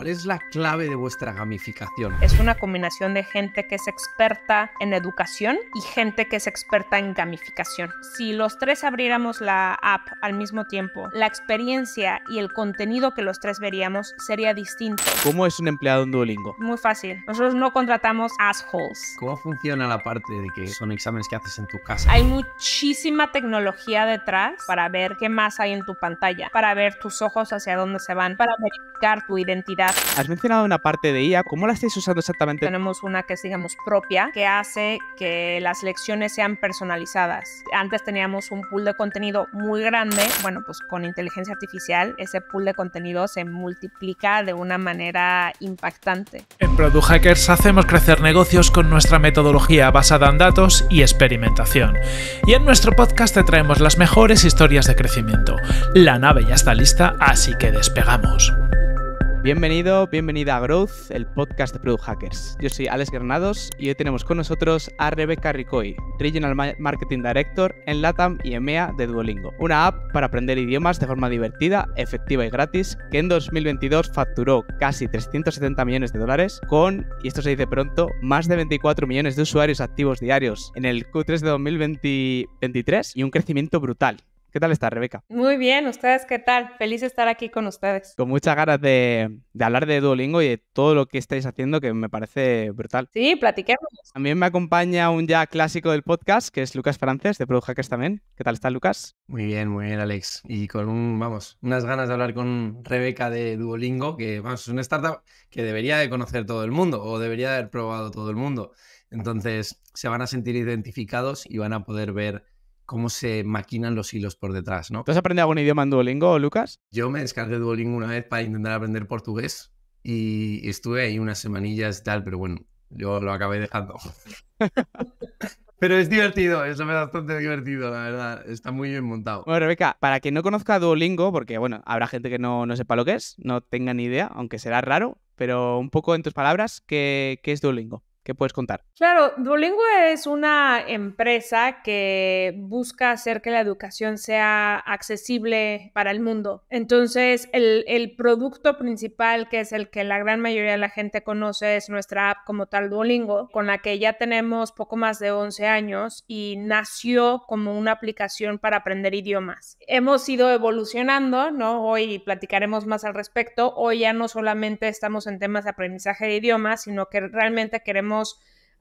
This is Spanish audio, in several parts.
¿Cuál es la clave de vuestra gamificación? Es una combinación de gente que es experta en educación y gente que es experta en gamificación. Si los tres abriéramos la app al mismo tiempo, la experiencia y el contenido que los tres veríamos sería distinto. ¿Cómo es un empleado en Duolingo? Muy fácil. Nosotros no contratamos assholes. ¿Cómo funciona la parte de que son exámenes que haces en tu casa? Hay muchísima tecnología detrás para ver qué más hay en tu pantalla, para ver tus ojos hacia dónde se van, para verificar tu identidad Has mencionado una parte de IA, ¿cómo la estáis usando exactamente? Tenemos una que es, propia, que hace que las lecciones sean personalizadas. Antes teníamos un pool de contenido muy grande, bueno, pues con inteligencia artificial ese pool de contenido se multiplica de una manera impactante. En Product Hackers hacemos crecer negocios con nuestra metodología basada en datos y experimentación. Y en nuestro podcast te traemos las mejores historias de crecimiento. La nave ya está lista, así que despegamos. Bienvenido, bienvenida a Growth, el podcast de Product Hackers. Yo soy Alex Granados y hoy tenemos con nosotros a Rebeca Ricoy, Regional Marketing Director en LATAM y EMEA de Duolingo, una app para aprender idiomas de forma divertida, efectiva y gratis que en 2022 facturó casi 370 millones de dólares con, y esto se dice pronto, más de 24 millones de usuarios activos diarios en el Q3 de 2023 y un crecimiento brutal ¿Qué tal está, Rebeca? Muy bien, ¿ustedes qué tal? Feliz de estar aquí con ustedes. Con muchas ganas de, hablar de Duolingo y de todo lo que estáis haciendo, que me parece brutal. Sí, platiquemos. También me acompaña un ya clásico del podcast, que es Lucas Frances, de Product Hackers también. ¿Qué tal está, Lucas? Muy bien, muy bien, Alex. Y con, vamos, unas ganas de hablar con Rebeca de Duolingo, que, vamos, es una startup que debería de conocer todo el mundo o debería de haber probado todo el mundo. Entonces, se van a sentir identificados y van a poder ver cómo se maquinan los hilos por detrás, ¿no? ¿Tú has aprendido algún idioma en Duolingo, Lucas? Yo me descargué Duolingo una vez para intentar aprender portugués y estuve ahí unas semanillas y tal, pero bueno, yo lo acabé dejando. Pero es divertido, eso me es bastante divertido, la verdad. Está muy bien montado. Bueno, Rebeca, para quien no conozca Duolingo, porque bueno, habrá gente que no, sepa lo que es, no tenga ni idea, aunque será raro, pero un poco en tus palabras, ¿qué, qué es Duolingo? ¿Qué puedes contar? Claro, Duolingo es una empresa que busca hacer que la educación sea accesible para el mundo. Entonces, el, producto principal, que es el que la gran mayoría de la gente conoce, es nuestra app como tal Duolingo, con la que ya tenemos poco más de 11 años y nació como una aplicación para aprender idiomas. Hemos ido evolucionando, ¿no? Hoy platicaremos más al respecto. Hoy ya no solamente estamos en temas de aprendizaje de idiomas, sino que realmente queremos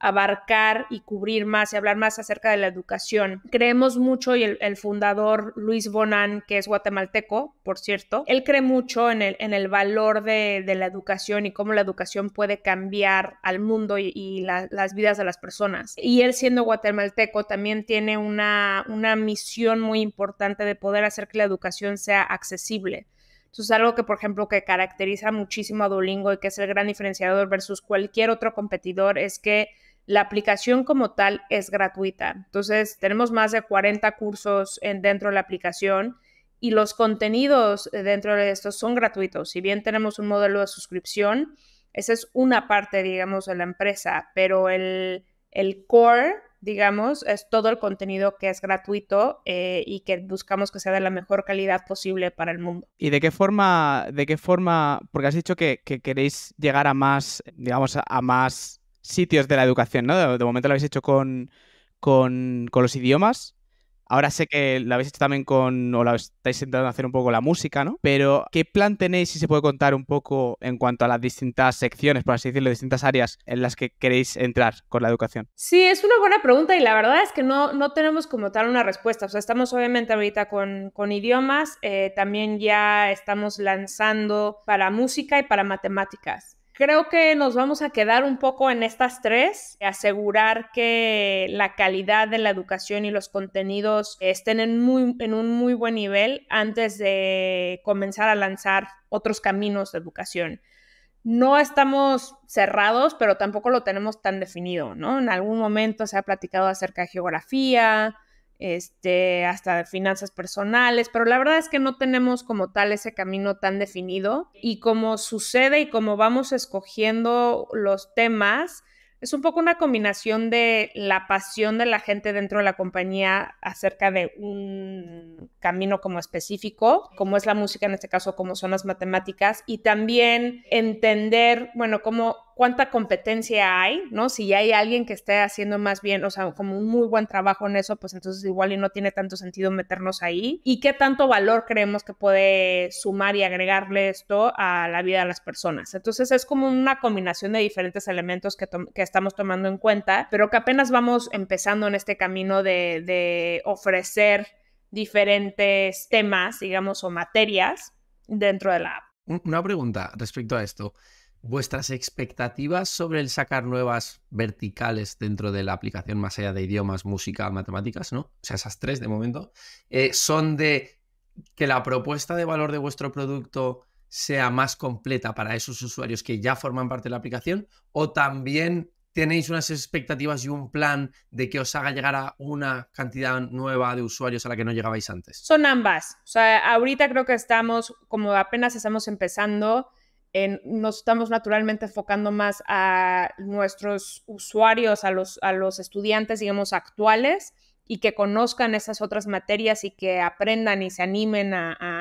abarcar y cubrir más y hablar más acerca de la educación. Creemos mucho y el, fundador Luis Bonan, que es guatemalteco, por cierto, él cree mucho en el, valor de, la educación y cómo la educación puede cambiar al mundo y, las vidas de las personas. Y él siendo guatemalteco también tiene una misión muy importante de poder hacer que la educación sea accesible entonces, algo que, por ejemplo, que caracteriza muchísimo a Duolingo y que es el gran diferenciador versus cualquier otro competidor es que la aplicación como tal es gratuita. Entonces, tenemos más de 40 cursos en, dentro de la aplicación y los contenidos eh, dentro de estos son gratuitos. Si bien tenemos un modelo de suscripción, esa es una parte, digamos, de la empresa, pero el, el core digamos, es todo el contenido que es gratuito eh, y que buscamos que sea de la mejor calidad posible para el mundo. ¿Y de qué forma, de qué forma, porque has dicho que, queréis llegar a más, digamos, a más sitios de la educación, ¿no? De, momento lo habéis hecho con, con los idiomas, Ahora sé que la habéis hecho también con, o lo estáis intentando hacer un poco la música, ¿no? Pero, ¿qué plan tenéis, si se puede contar un poco en cuanto a las distintas secciones, por así decirlo, distintas áreas en las que queréis entrar con la educación? Sí, es una buena pregunta y la verdad es que no, tenemos como tal una respuesta. O sea, estamos obviamente ahorita con, con idiomas, eh, también ya estamos lanzando para música y para matemáticas. Creo que nos vamos a quedar un poco en estas tres, asegurar que la calidad de la educación y los contenidos estén en, un muy buen nivel antes de comenzar a lanzar otros caminos de educación. No estamos cerrados, pero tampoco lo tenemos tan definido, ¿no? En algún momento se ha platicado acerca de geografía, este, hasta finanzas personales, pero la verdad es que no tenemos como tal ese camino tan definido y como sucede y como vamos escogiendo los temas, es un poco una combinación de la pasión de la gente dentro de la compañía acerca de un camino como específico, como es la música en este caso, como son las matemáticas, y también entender, bueno, cómo cuánta competencia hay, ¿no? Si ya hay alguien que esté haciendo más bien, o sea, como un muy buen trabajo en eso, pues entonces igual y no tiene tanto sentido meternos ahí. ¿Y qué tanto valor creemos que puede sumar y agregarle esto a la vida de las personas? Entonces es como una combinación de diferentes elementos que, estamos tomando en cuenta, pero que apenas vamos empezando en este camino de, de ofrecer diferentes temas, digamos, o materias dentro de la app. Una pregunta respecto a esto vuestras expectativas sobre el sacar nuevas verticales dentro de la aplicación, más allá de idiomas, música, matemáticas, ¿no? O sea, esas tres de momento, eh, son de que la propuesta de valor de vuestro producto sea más completa para esos usuarios que ya forman parte de la aplicación o también tenéis unas expectativas y un plan de que os haga llegar a una cantidad nueva de usuarios a la que no llegabais antes? Son ambas. O sea, ahorita creo que estamos, como apenas estamos empezando, en, nos estamos naturalmente enfocando más a nuestros usuarios, a los, a los estudiantes, digamos, actuales y que conozcan esas otras materias y que aprendan y se animen a,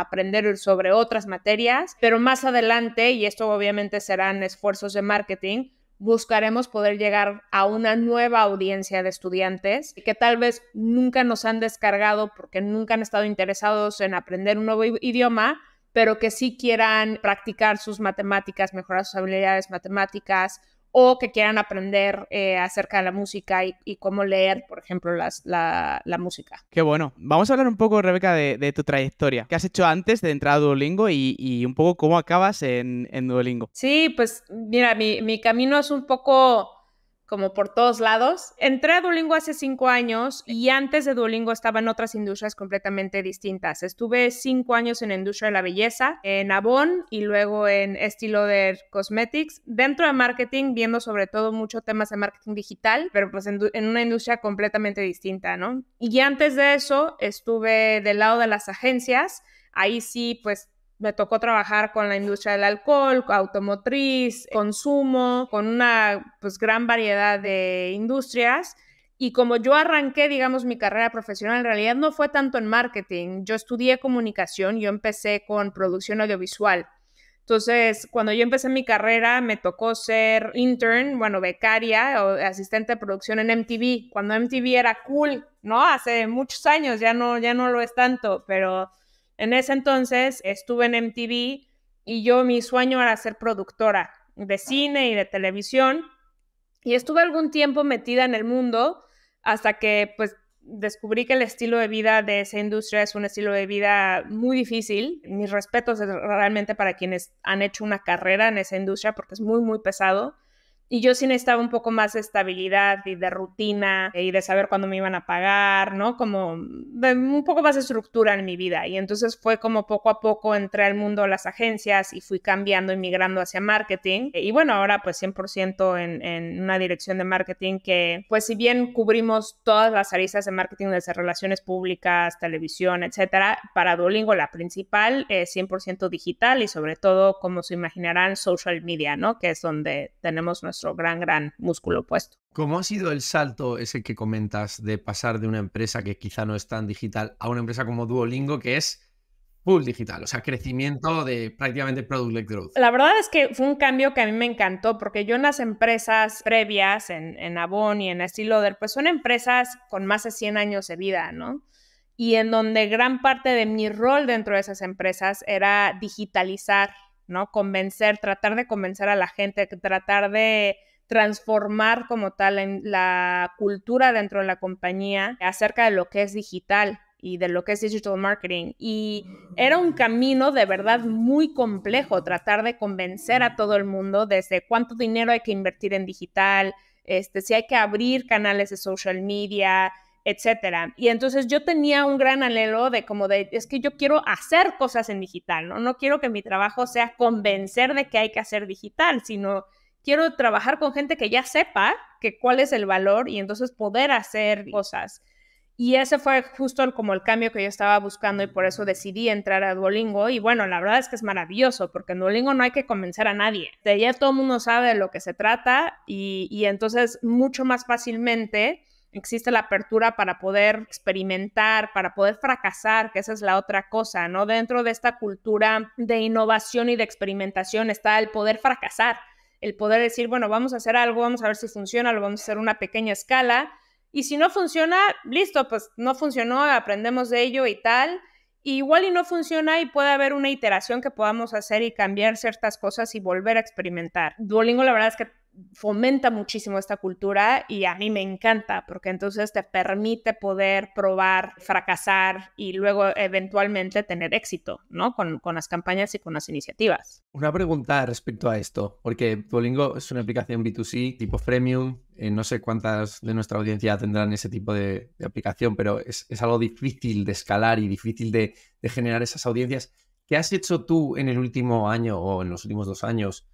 aprender sobre otras materias. Pero más adelante, y esto obviamente serán esfuerzos de marketing, buscaremos poder llegar a una nueva audiencia de estudiantes que tal vez nunca nos han descargado porque nunca han estado interesados en aprender un nuevo idioma, pero que sí quieran practicar sus matemáticas, mejorar sus habilidades matemáticas o que quieran aprender eh, acerca de la música y, cómo leer, por ejemplo, las, la, música. Qué bueno. Vamos a hablar un poco, Rebeca, de, tu trayectoria. ¿Qué has hecho antes de entrar a Duolingo y, un poco cómo acabas en, en, Duolingo? Sí, pues mira, mi, mi camino es un poco como por todos lados. Entré a Duolingo hace cinco años y antes de Duolingo estaba en otras industrias completamente distintas. Estuve cinco años en la industria de la belleza, en Avon y luego en Estilo de Cosmetics. Dentro de marketing, viendo sobre todo mucho temas de marketing digital, pero pues en, en una industria completamente distinta, ¿no? Y antes de eso estuve del lado de las agencias. Ahí sí, pues me tocó trabajar con la industria del alcohol, automotriz, consumo, con una pues, gran variedad de industrias. Y como yo arranqué, digamos, mi carrera profesional, en realidad no fue tanto en marketing. Yo estudié comunicación, yo empecé con producción audiovisual. Entonces, cuando yo empecé mi carrera, me tocó ser intern, bueno, becaria o asistente de producción en MTV, cuando MTV era cool, ¿no? Hace muchos años, ya no, ya no lo es tanto, pero en ese entonces estuve en MTV y yo mi sueño era ser productora de cine y de televisión y estuve algún tiempo metida en el mundo hasta que pues descubrí que el estilo de vida de esa industria es un estilo de vida muy difícil. Mis respetos realmente para quienes han hecho una carrera en esa industria porque es muy, muy pesado. Y yo sí necesitaba un poco más de estabilidad y de rutina eh, y de saber cuándo me iban a pagar, ¿no? Como un poco más de estructura en mi vida. Y entonces fue como poco a poco entré al mundo de las agencias y fui cambiando y migrando hacia marketing. Y bueno, ahora pues 100% en, en una dirección de marketing que pues si bien cubrimos todas las aristas de marketing desde relaciones públicas, televisión, etcétera, para Duolingo la principal es 100% digital y sobre todo, como se imaginarán, social media, ¿no? Que es donde tenemos nuestra gran, gran músculo puesto. ¿Cómo ha sido el salto ese que comentas de pasar de una empresa que quizá no es tan digital a una empresa como Duolingo que es full digital, o sea, crecimiento de prácticamente product-led growth. La verdad es que fue un cambio que a mí me encantó, porque yo en las empresas previas, en, Avon y en Estiloder, pues son empresas con más de 100 años de vida, ¿no? Y en donde gran parte de mi rol dentro de esas empresas era digitalizar ¿no? Convencer, tratar de convencer a la gente, tratar de transformar como tal la cultura dentro de la compañía acerca de lo que es digital y de lo que es digital marketing. Y era un camino de verdad muy complejo tratar de convencer a todo el mundo desde cuánto dinero hay que invertir en digital, este, si hay que abrir canales de social media, etcétera. Y entonces yo tenía un gran anhelo de como de, es que yo quiero hacer cosas en digital, ¿no? No quiero que mi trabajo sea convencer de que hay que hacer digital, sino quiero trabajar con gente que ya sepa que cuál es el valor y entonces poder hacer cosas. Y ese fue justo como el cambio que yo estaba buscando y por eso decidí entrar a Duolingo. Y bueno, la verdad es que es maravilloso porque en Duolingo no hay que convencer a nadie. De ya todo el mundo sabe de lo que se trata y entonces mucho más fácilmente existe la apertura para poder experimentar, para poder fracasar, que esa es la otra cosa, ¿no? Dentro de esta cultura de innovación y de experimentación está el poder fracasar, el poder decir, bueno, vamos a hacer algo, vamos a ver si funciona, lo vamos a hacer a una pequeña escala, y si no funciona, listo, pues no funcionó, aprendemos de ello y tal. igual y no funciona y puede haber una iteración que podamos hacer y cambiar ciertas cosas y volver a experimentar. Duolingo la verdad es que fomenta muchísimo esta cultura y a mí me encanta porque entonces te permite poder probar, fracasar y luego eventualmente tener éxito, ¿no? Con, las campañas y con las iniciativas. Una pregunta respecto a esto, porque Duolingo es una aplicación B2C tipo freemium, eh, no sé cuántas de nuestra audiencia tendrán ese tipo de, aplicación, pero es, algo difícil de escalar y difícil de, de generar esas audiencias. ¿Qué has hecho tú en el último año o en los últimos dos años?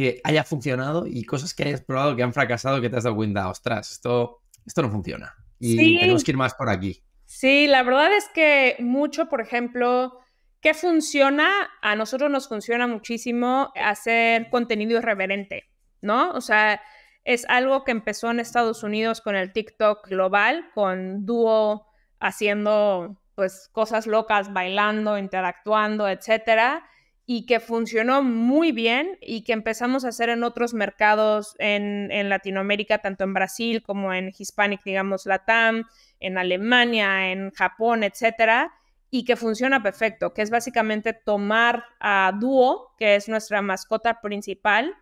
que haya funcionado y cosas que hayas probado que han fracasado que te has dado cuenta, ostras, esto, esto no funciona y tenemos que ir más por aquí. Sí, la verdad es que mucho, por ejemplo, ¿qué funciona? A nosotros nos funciona muchísimo hacer contenido irreverente, ¿no? O sea, es algo que empezó en Estados Unidos con el TikTok global, con dúo haciendo pues cosas locas, bailando, interactuando, etcétera y que funcionó muy bien y que empezamos a hacer en otros mercados en, Latinoamérica, tanto en Brasil como en Hispanic, digamos, Latam, en Alemania, en Japón, etcétera, y que funciona perfecto, que es básicamente tomar a Dúo, que es nuestra mascota principal,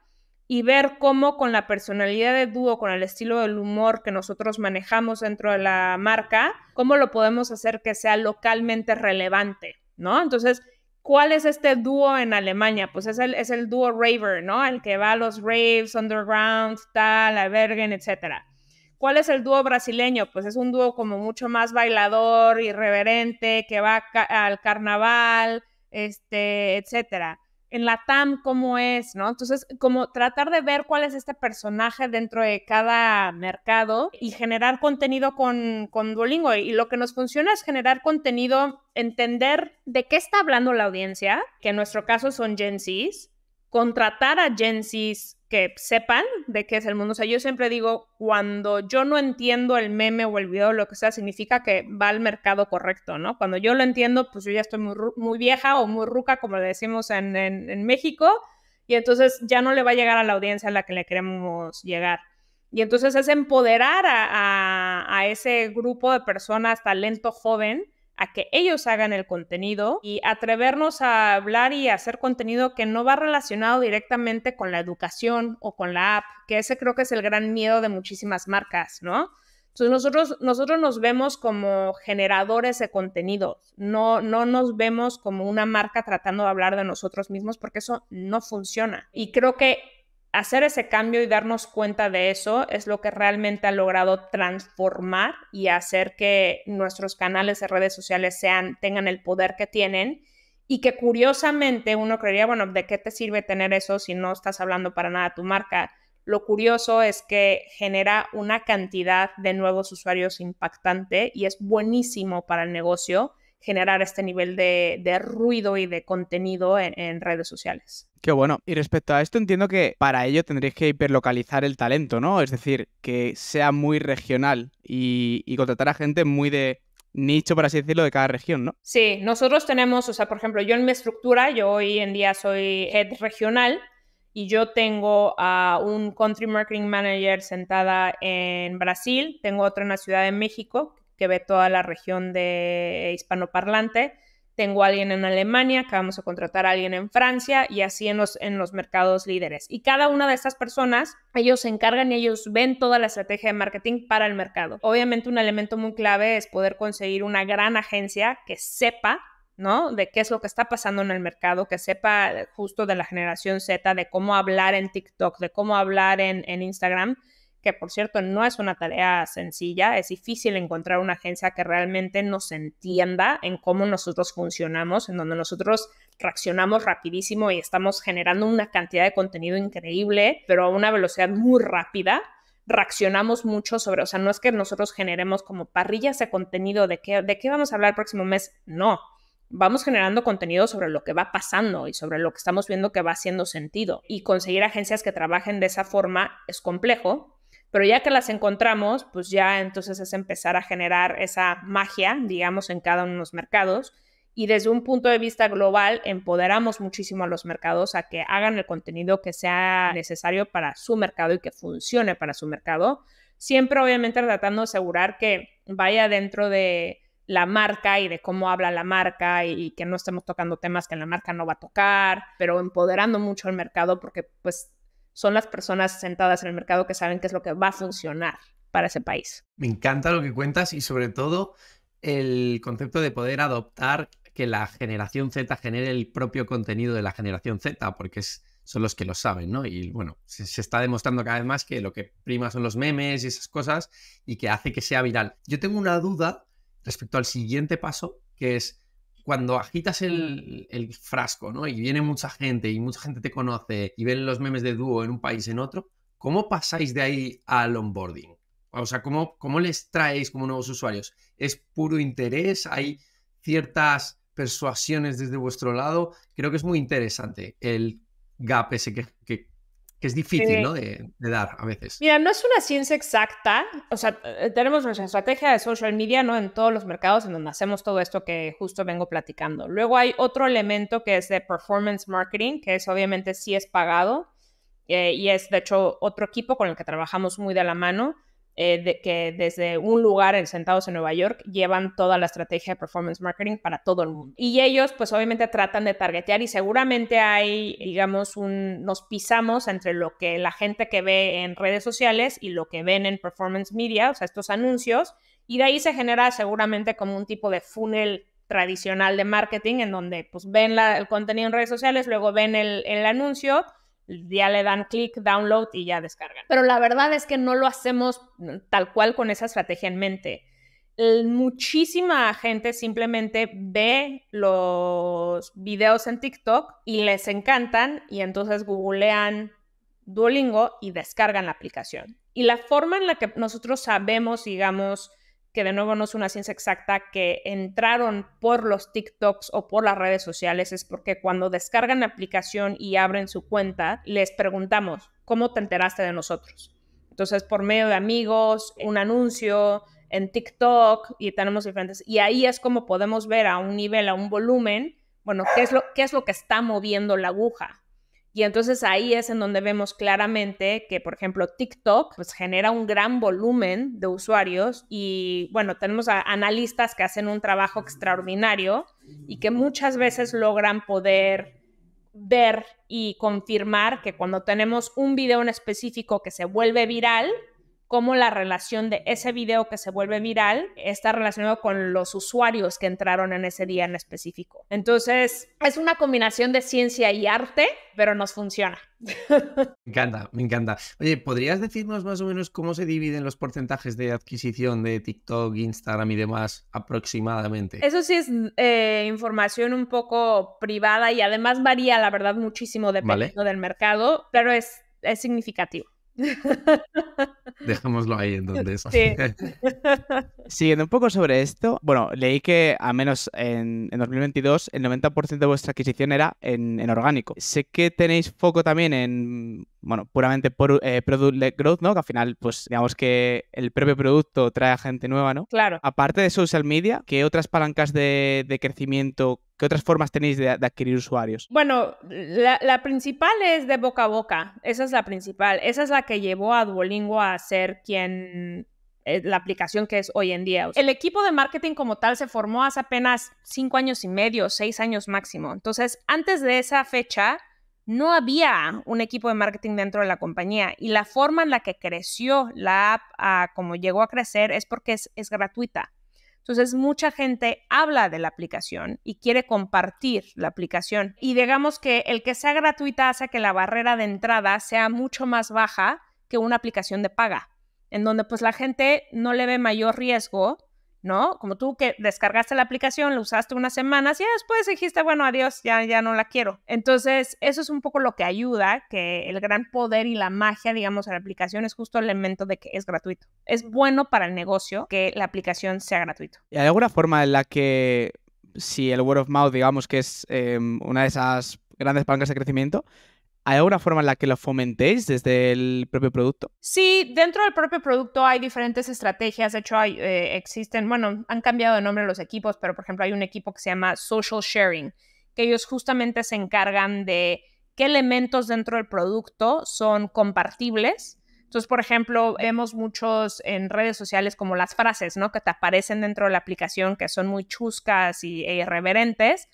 y ver cómo con la personalidad de Dúo, con el estilo del humor que nosotros manejamos dentro de la marca, cómo lo podemos hacer que sea localmente relevante, ¿no? Entonces, ¿Cuál es este dúo en Alemania? Pues es el, dúo raver, ¿no? El que va a los raves, underground, tal, Bergen, etcétera. ¿Cuál es el dúo brasileño? Pues es un dúo como mucho más bailador, irreverente, que va al carnaval, este, etcétera en la TAM cómo es, ¿no? Entonces, como tratar de ver cuál es este personaje dentro de cada mercado y generar contenido con, con Duolingo. Y lo que nos funciona es generar contenido, entender de qué está hablando la audiencia, que en nuestro caso son Gen Zs, contratar a Gen Zs que sepan de qué es el mundo. O sea, yo siempre digo, cuando yo no entiendo el meme o el video, lo que sea, significa que va al mercado correcto, ¿no? Cuando yo lo entiendo, pues yo ya estoy muy, muy vieja o muy ruca, como le decimos en, México, y entonces ya no le va a llegar a la audiencia a la que le queremos llegar. Y entonces es empoderar a ese grupo de personas, talento joven, a que ellos hagan el contenido y atrevernos a hablar y hacer contenido que no va relacionado directamente con la educación o con la app, que ese creo que es el gran miedo de muchísimas marcas, ¿no? Entonces nosotros, nosotros nos vemos como generadores de contenido, no, no nos vemos como una marca tratando de hablar de nosotros mismos porque eso no funciona. Y creo que hacer ese cambio y darnos cuenta de eso es lo que realmente ha logrado transformar y hacer que nuestros canales de redes sociales sean, tengan el poder que tienen y que curiosamente uno creería, bueno, ¿de qué te sirve tener eso si no estás hablando para nada tu marca? Lo curioso es que genera una cantidad de nuevos usuarios impactante y es buenísimo para el negocio generar este nivel de, ruido y de contenido en, redes sociales. Qué bueno. Y respecto a esto, entiendo que para ello tendréis que hiperlocalizar el talento, ¿no? Es decir, que sea muy regional y, contratar a gente muy de, nicho, por así decirlo, de cada región, ¿no? Sí, nosotros tenemos, o sea, por ejemplo, yo en mi estructura, yo hoy en día soy head regional y yo tengo a un country marketing manager sentada en Brasil, tengo otro en la Ciudad de México, que ve toda la región de hispanoparlante. Tengo a alguien en Alemania, acabamos de contratar a alguien en Francia y así en los, en los mercados líderes. Y cada una de estas personas, ellos se encargan y ellos ven toda la estrategia de marketing para el mercado. Obviamente un elemento muy clave es poder conseguir una gran agencia que sepa ¿no? De qué es lo que está pasando en el mercado, que sepa justo de la generación Z, de cómo hablar en TikTok, de cómo hablar en Instagram, que por cierto no es una tarea sencilla, es difícil encontrar una agencia que realmente nos entienda en cómo nosotros funcionamos, en donde nosotros reaccionamos rapidísimo y estamos generando una cantidad de contenido increíble, pero a una velocidad muy rápida reaccionamos mucho sobre, o sea, no es que nosotros generemos como parrillas de contenido de qué, de qué vamos a hablar el próximo mes, no, vamos generando contenido sobre lo que va pasando y sobre lo que estamos viendo que va haciendo sentido. Y conseguir agencias que trabajen de esa forma es complejo, pero ya que las encontramos, pues ya entonces es empezar a generar esa magia, digamos, en cada uno de los mercados. Y desde un punto de vista global, empoderamos muchísimo a los mercados a que hagan el contenido que sea necesario para su mercado y que funcione para su mercado. Siempre, obviamente, tratando de asegurar que vaya dentro de la marca y de cómo habla la marca y, que no estemos tocando temas que la marca no va a tocar, pero empoderando mucho al mercado porque pues son las personas sentadas en el mercado que saben qué es lo que va a funcionar para ese país. Me encanta lo que cuentas y sobre todo el concepto de poder adoptar que la generación Z genere el propio contenido de la generación Z, porque es, son los que lo saben, ¿no? Y bueno, se, se, está demostrando cada vez más que lo que prima son los memes y esas cosas y que hace que sea viral. Yo tengo una duda respecto al siguiente paso, que es, cuando agitas el, frasco, ¿no? Y viene mucha gente y mucha gente te conoce y ven los memes de dúo en un país, en otro, ¿cómo pasáis de ahí al onboarding? O sea, ¿cómo, les traéis como nuevos usuarios? ¿Es puro interés? ¿Hay ciertas persuasiones desde vuestro lado? Creo que es muy interesante el gap ese que que es difícil, ¿no? De, dar a veces. Mira, no es una ciencia exacta. O sea, eh, tenemos nuestra estrategia de social media, ¿no? En todos los mercados en donde hacemos todo esto que justo vengo platicando. Luego hay otro elemento que es de performance marketing, que es obviamente sí es pagado eh, y es de hecho otro equipo con el que trabajamos muy de la mano. Eh, que desde un lugar en sentados en Nueva York llevan toda la estrategia de performance marketing para todo el mundo. Y ellos pues obviamente tratan de targetear y seguramente hay, digamos, un, nos pisamos entre lo que la gente que ve en redes sociales y lo que ven en performance media, o sea, estos anuncios, y de ahí se genera seguramente como un tipo de funnel tradicional de marketing en donde pues ven el contenido en redes sociales, luego ven el, el anuncio ya le dan clic, download y ya descargan. Pero la verdad es que no lo hacemos mm, tal cual con esa estrategia en mente. Muchísima gente simplemente ve los videos en TikTok y les encantan y entonces googlean Duolingo y descargan la aplicación. Y la forma en la que nosotros sabemos, digamos, que de nuevo no es una ciencia exacta, que entraron por los TikToks o por las redes sociales, es porque cuando descargan la aplicación y abren su cuenta, les preguntamos, ¿cómo te enteraste de nosotros? Entonces, por medio de amigos, un anuncio en TikTok y tenemos diferentes. Y ahí es como podemos ver a un nivel, a un volumen, bueno, qué es lo, qué es lo que está moviendo la aguja y entonces ahí es en donde vemos claramente que, por ejemplo, TikTok pues, genera un gran volumen de usuarios y, bueno, tenemos a analistas que hacen un trabajo extraordinario y que muchas veces logran poder ver y confirmar que cuando tenemos un video en específico que se vuelve viral, cómo la relación de ese video que se vuelve viral está relacionado con los usuarios que entraron en ese día en específico. Entonces, es una combinación de ciencia y arte, pero nos funciona. Me encanta, me encanta. Oye, ¿podrías decirnos más o menos cómo se dividen los porcentajes de adquisición de TikTok, Instagram y demás aproximadamente? Eso sí es eh, información un poco privada y además varía, la verdad, muchísimo dependiendo del mercado, pero es, es significativo. Dejémoslo ahí entonces. Sí. Siguiendo un poco sobre esto, bueno, leí que a menos en, 2022 el 90% de vuestra adquisición era en, orgánico. Sé que tenéis foco también en, bueno, puramente por, eh, product growth, ¿no? Que al final, pues digamos que el propio producto trae a gente nueva, ¿no? Claro. Aparte de social media, ¿qué otras palancas de, de crecimiento ¿Qué otras formas tenéis de, adquirir usuarios? Bueno, la, principal es de boca a boca. Esa es la principal. Esa es la que llevó a Duolingo a ser quien eh, la aplicación que es hoy en día. El equipo de marketing como tal se formó hace apenas cinco años y medio, seis años máximo. Entonces, antes de esa fecha, no había un equipo de marketing dentro de la compañía y la forma en la que creció la app, como llegó a crecer, es porque es gratuita. Entonces, mucha gente habla de la aplicación y quiere compartir la aplicación. Y digamos que el que sea gratuita hace que la barrera de entrada sea mucho más baja que una aplicación de paga, en donde pues la gente no le ve mayor riesgo ¿no? Como tú que descargaste la aplicación, la usaste unas semanas y después dijiste, bueno, adiós, ya, ya no la quiero. Entonces, eso es un poco lo que ayuda, que el gran poder y la magia, digamos, de la aplicación es justo el elemento de que es gratuito. Es bueno para el negocio que la aplicación sea gratuita. ¿Y hay alguna forma en la que si el word of mouth, digamos, que es em, una de esas grandes palancas de crecimiento, ¿Hay alguna forma en la que lo fomentéis desde el propio producto? Sí, dentro del propio producto hay diferentes estrategias. De hecho, eh, existen, bueno, han cambiado de nombre los equipos, pero por ejemplo hay un equipo que se llama Social Sharing, que ellos justamente se encargan de qué elementos dentro del producto son compartibles. Entonces, por ejemplo, vemos muchos en redes sociales como las frases, ¿no? Que te aparecen dentro de la aplicación que son muy chuscas y, e irreverentes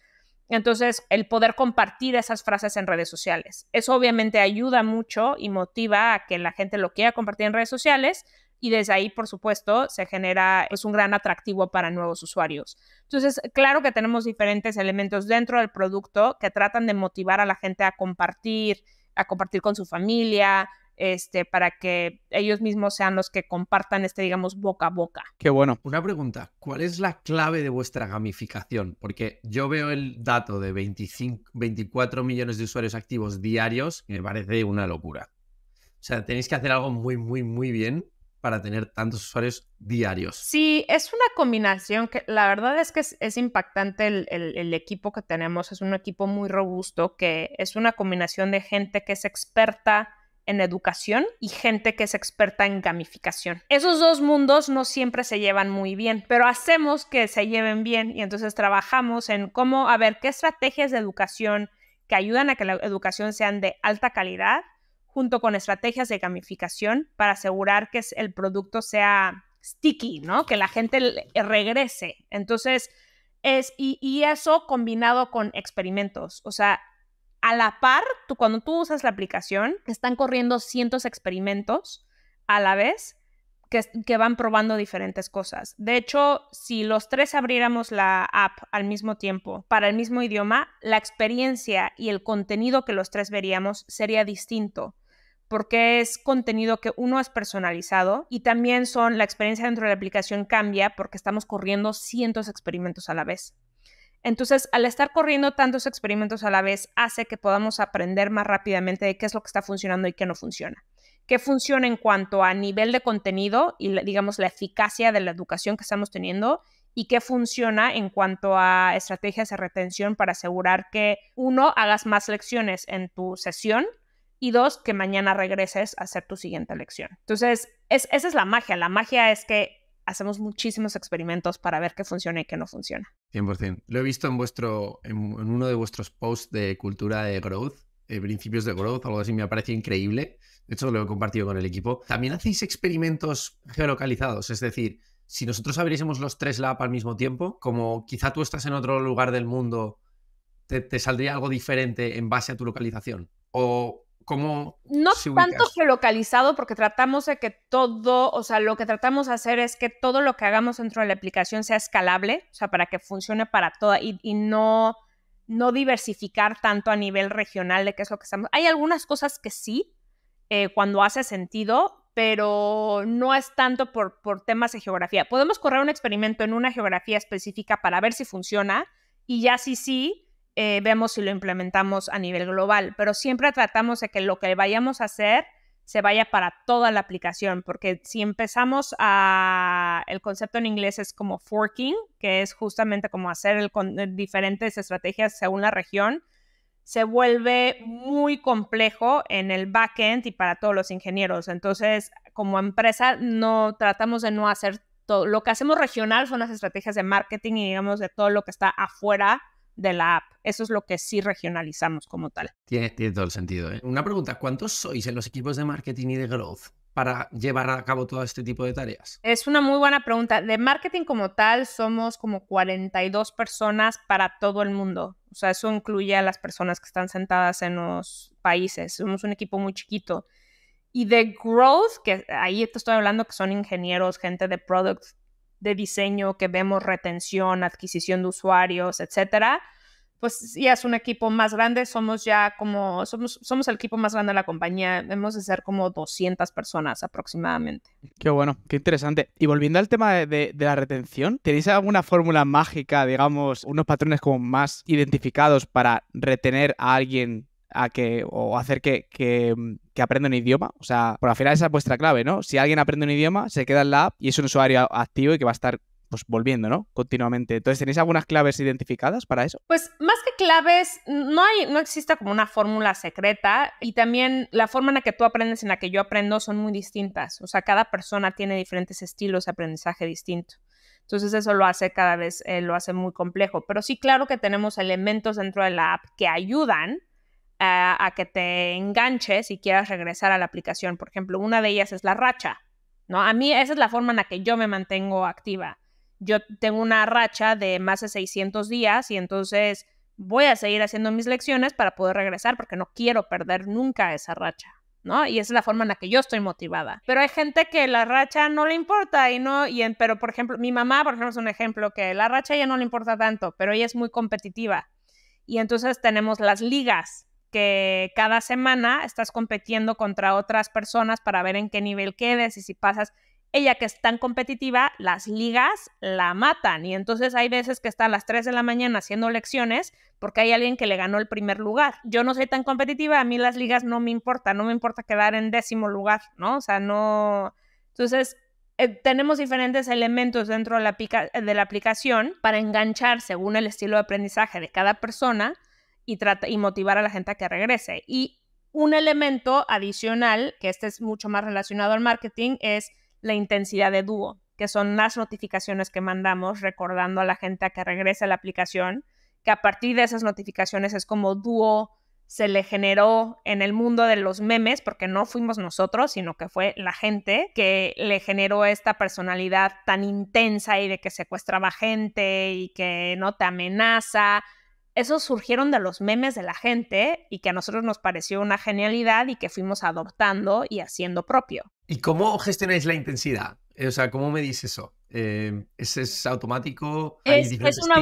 entonces, el poder compartir esas frases en redes sociales. Eso obviamente ayuda mucho y motiva a que la gente lo quiera compartir en redes sociales y desde ahí, por supuesto, se genera es pues, un gran atractivo para nuevos usuarios. Entonces, claro que tenemos diferentes elementos dentro del producto que tratan de motivar a la gente a compartir, a compartir con su familia, este, para que ellos mismos sean los que compartan este, digamos, boca a boca. Qué bueno. Una pregunta, ¿cuál es la clave de vuestra gamificación? Porque yo veo el dato de 25, 24 millones de usuarios activos diarios, y me parece una locura. O sea, tenéis que hacer algo muy, muy, muy bien para tener tantos usuarios diarios. Sí, es una combinación que la verdad es que es, impactante el, equipo que tenemos. Es un equipo muy robusto que es una combinación de gente que es experta en educación y gente que es experta en gamificación. Esos dos mundos no siempre se llevan muy bien, pero hacemos que se lleven bien y entonces trabajamos en cómo, a ver, qué estrategias de educación que ayudan a que la educación sean de alta calidad, junto con estrategias de gamificación para asegurar que el producto sea sticky, ¿no? Que la gente eh, regrese. Entonces, es, y, y eso combinado con experimentos, o sea, a la par, tú, cuando tú usas la aplicación, están corriendo cientos de experimentos a la vez que, van probando diferentes cosas. De hecho, si los tres abriéramos la app al mismo tiempo para el mismo idioma, la experiencia y el contenido que los tres veríamos sería distinto porque es contenido que uno es personalizado y también son la experiencia dentro de la aplicación cambia porque estamos corriendo cientos experimentos a la vez. Entonces, al estar corriendo tantos experimentos a la vez, hace que podamos aprender más rápidamente de qué es lo que está funcionando y qué no funciona. ¿Qué funciona en cuanto a nivel de contenido y, digamos, la eficacia de la educación que estamos teniendo? ¿Y qué funciona en cuanto a estrategias de retención para asegurar que, uno, hagas más lecciones en tu sesión y dos, que mañana regreses a hacer tu siguiente lección? Entonces, esa es la magia. La magia es que hacemos muchísimos experimentos para ver qué funciona y qué no funciona. 100%. Lo he visto en, vuestro, en, uno de vuestros posts de cultura de growth, eh, principios de growth, algo así, me parece increíble. De hecho, lo he compartido con el equipo. También hacéis experimentos geolocalizados, es decir, si nosotros abriésemos los tres lab al mismo tiempo, como quizá tú estás en otro lugar del mundo, te, te saldría algo diferente en base a tu localización. O no se tanto geolocalizado porque tratamos de que todo, o sea, lo que tratamos de hacer es que todo lo que hagamos dentro de la aplicación sea escalable, o sea, para que funcione para toda y, no no diversificar tanto a nivel regional de qué es lo que estamos. Hay algunas cosas que sí, eh, cuando hace sentido, pero no es tanto por, por temas de geografía. Podemos correr un experimento en una geografía específica para ver si funciona y ya sí, sí, eh, vemos si lo implementamos a nivel global, pero siempre tratamos de que lo que vayamos a hacer se vaya para toda la aplicación, porque si empezamos a, el concepto en inglés es como forking, que es justamente como hacer eh, diferentes estrategias según la región, se vuelve muy complejo en el backend y para todos los ingenieros. Entonces, como empresa, no tratamos de no hacer todo. Lo que hacemos regional son las estrategias de marketing y digamos de todo lo que está afuera de la app. Eso es lo que sí regionalizamos como tal. Tiene, todo el sentido. ¿eh? Una pregunta, ¿cuántos sois en los equipos de marketing y de growth? para llevar a cabo todo este tipo de tareas? Es una muy buena pregunta. De marketing como tal, somos como 42 personas para todo el mundo. O sea, eso incluye a las personas que están sentadas en los países. Somos un equipo muy chiquito. Y de growth, que ahí te estoy hablando que son ingenieros, gente de product, de diseño que vemos retención, adquisición de usuarios, etcétera, pues ya es un equipo más grande, somos ya como, somos, el equipo más grande de la compañía, hemos de ser como 200 personas aproximadamente. Qué bueno, qué interesante. Y volviendo al tema de, de la retención, ¿tenéis alguna fórmula mágica, digamos, unos patrones como más identificados para retener a alguien a que, o hacer que, que, mm, aprenda un idioma. O sea, por al final esa es vuestra clave, ¿no? Si alguien aprende un idioma, se queda en la app y es un usuario activo y que va a estar pues, volviendo, ¿no? Continuamente. Entonces, ¿tenéis algunas claves identificadas para eso? Pues más que claves, no, hay, no existe como una fórmula secreta y también la forma en la que tú aprendes y en la que yo aprendo son muy distintas. O sea, cada persona tiene diferentes estilos de aprendizaje distinto. Entonces eso lo hace cada vez, eh, lo hace muy complejo. Pero sí, claro que tenemos elementos dentro de la app que ayudan a, que te enganches y quieras regresar a la aplicación. Por ejemplo, una de ellas es la racha, ¿no? A mí esa es la forma en la que yo me mantengo activa. Yo tengo una racha de más de 600 días y entonces voy a seguir haciendo mis lecciones para poder regresar porque no quiero perder nunca esa racha. ¿no? Y esa es la forma en la que yo estoy motivada. Pero hay gente que la racha no le importa y no, y pero por ejemplo, mi mamá, por ejemplo, es un ejemplo que la racha ya no le importa tanto, pero ella es muy competitiva. Y entonces tenemos las ligas, cada semana estás compitiendo contra otras personas para ver en qué nivel quedes y si pasas. Ella que es tan competitiva, las ligas la matan y entonces hay veces que está a las 3 de la mañana haciendo lecciones porque hay alguien que le ganó el primer lugar. Yo no soy tan competitiva, a mí las ligas no me importa, no me importa quedar en décimo lugar, ¿no? O sea, no... Entonces, eh, tenemos diferentes elementos dentro de la, de la aplicación para enganchar según el estilo de aprendizaje de cada persona y, motivar a la gente a que regrese. Y un elemento adicional, que este es mucho más relacionado al marketing, es la intensidad de dúo, que son las notificaciones que mandamos recordando a la gente a que regrese a la aplicación, que a partir de esas notificaciones es como dúo se le generó en el mundo de los memes, porque no fuimos nosotros, sino que fue la gente que le generó esta personalidad tan intensa y de que secuestraba gente y que no te amenaza, esos surgieron de los memes de la gente y que a nosotros nos pareció una genialidad y que fuimos adoptando y haciendo propio. ¿Y cómo gestionáis la intensidad? Eh, o sea, ¿cómo me dices eso? Eh, ¿es, ¿es, automático? es, diferentes una,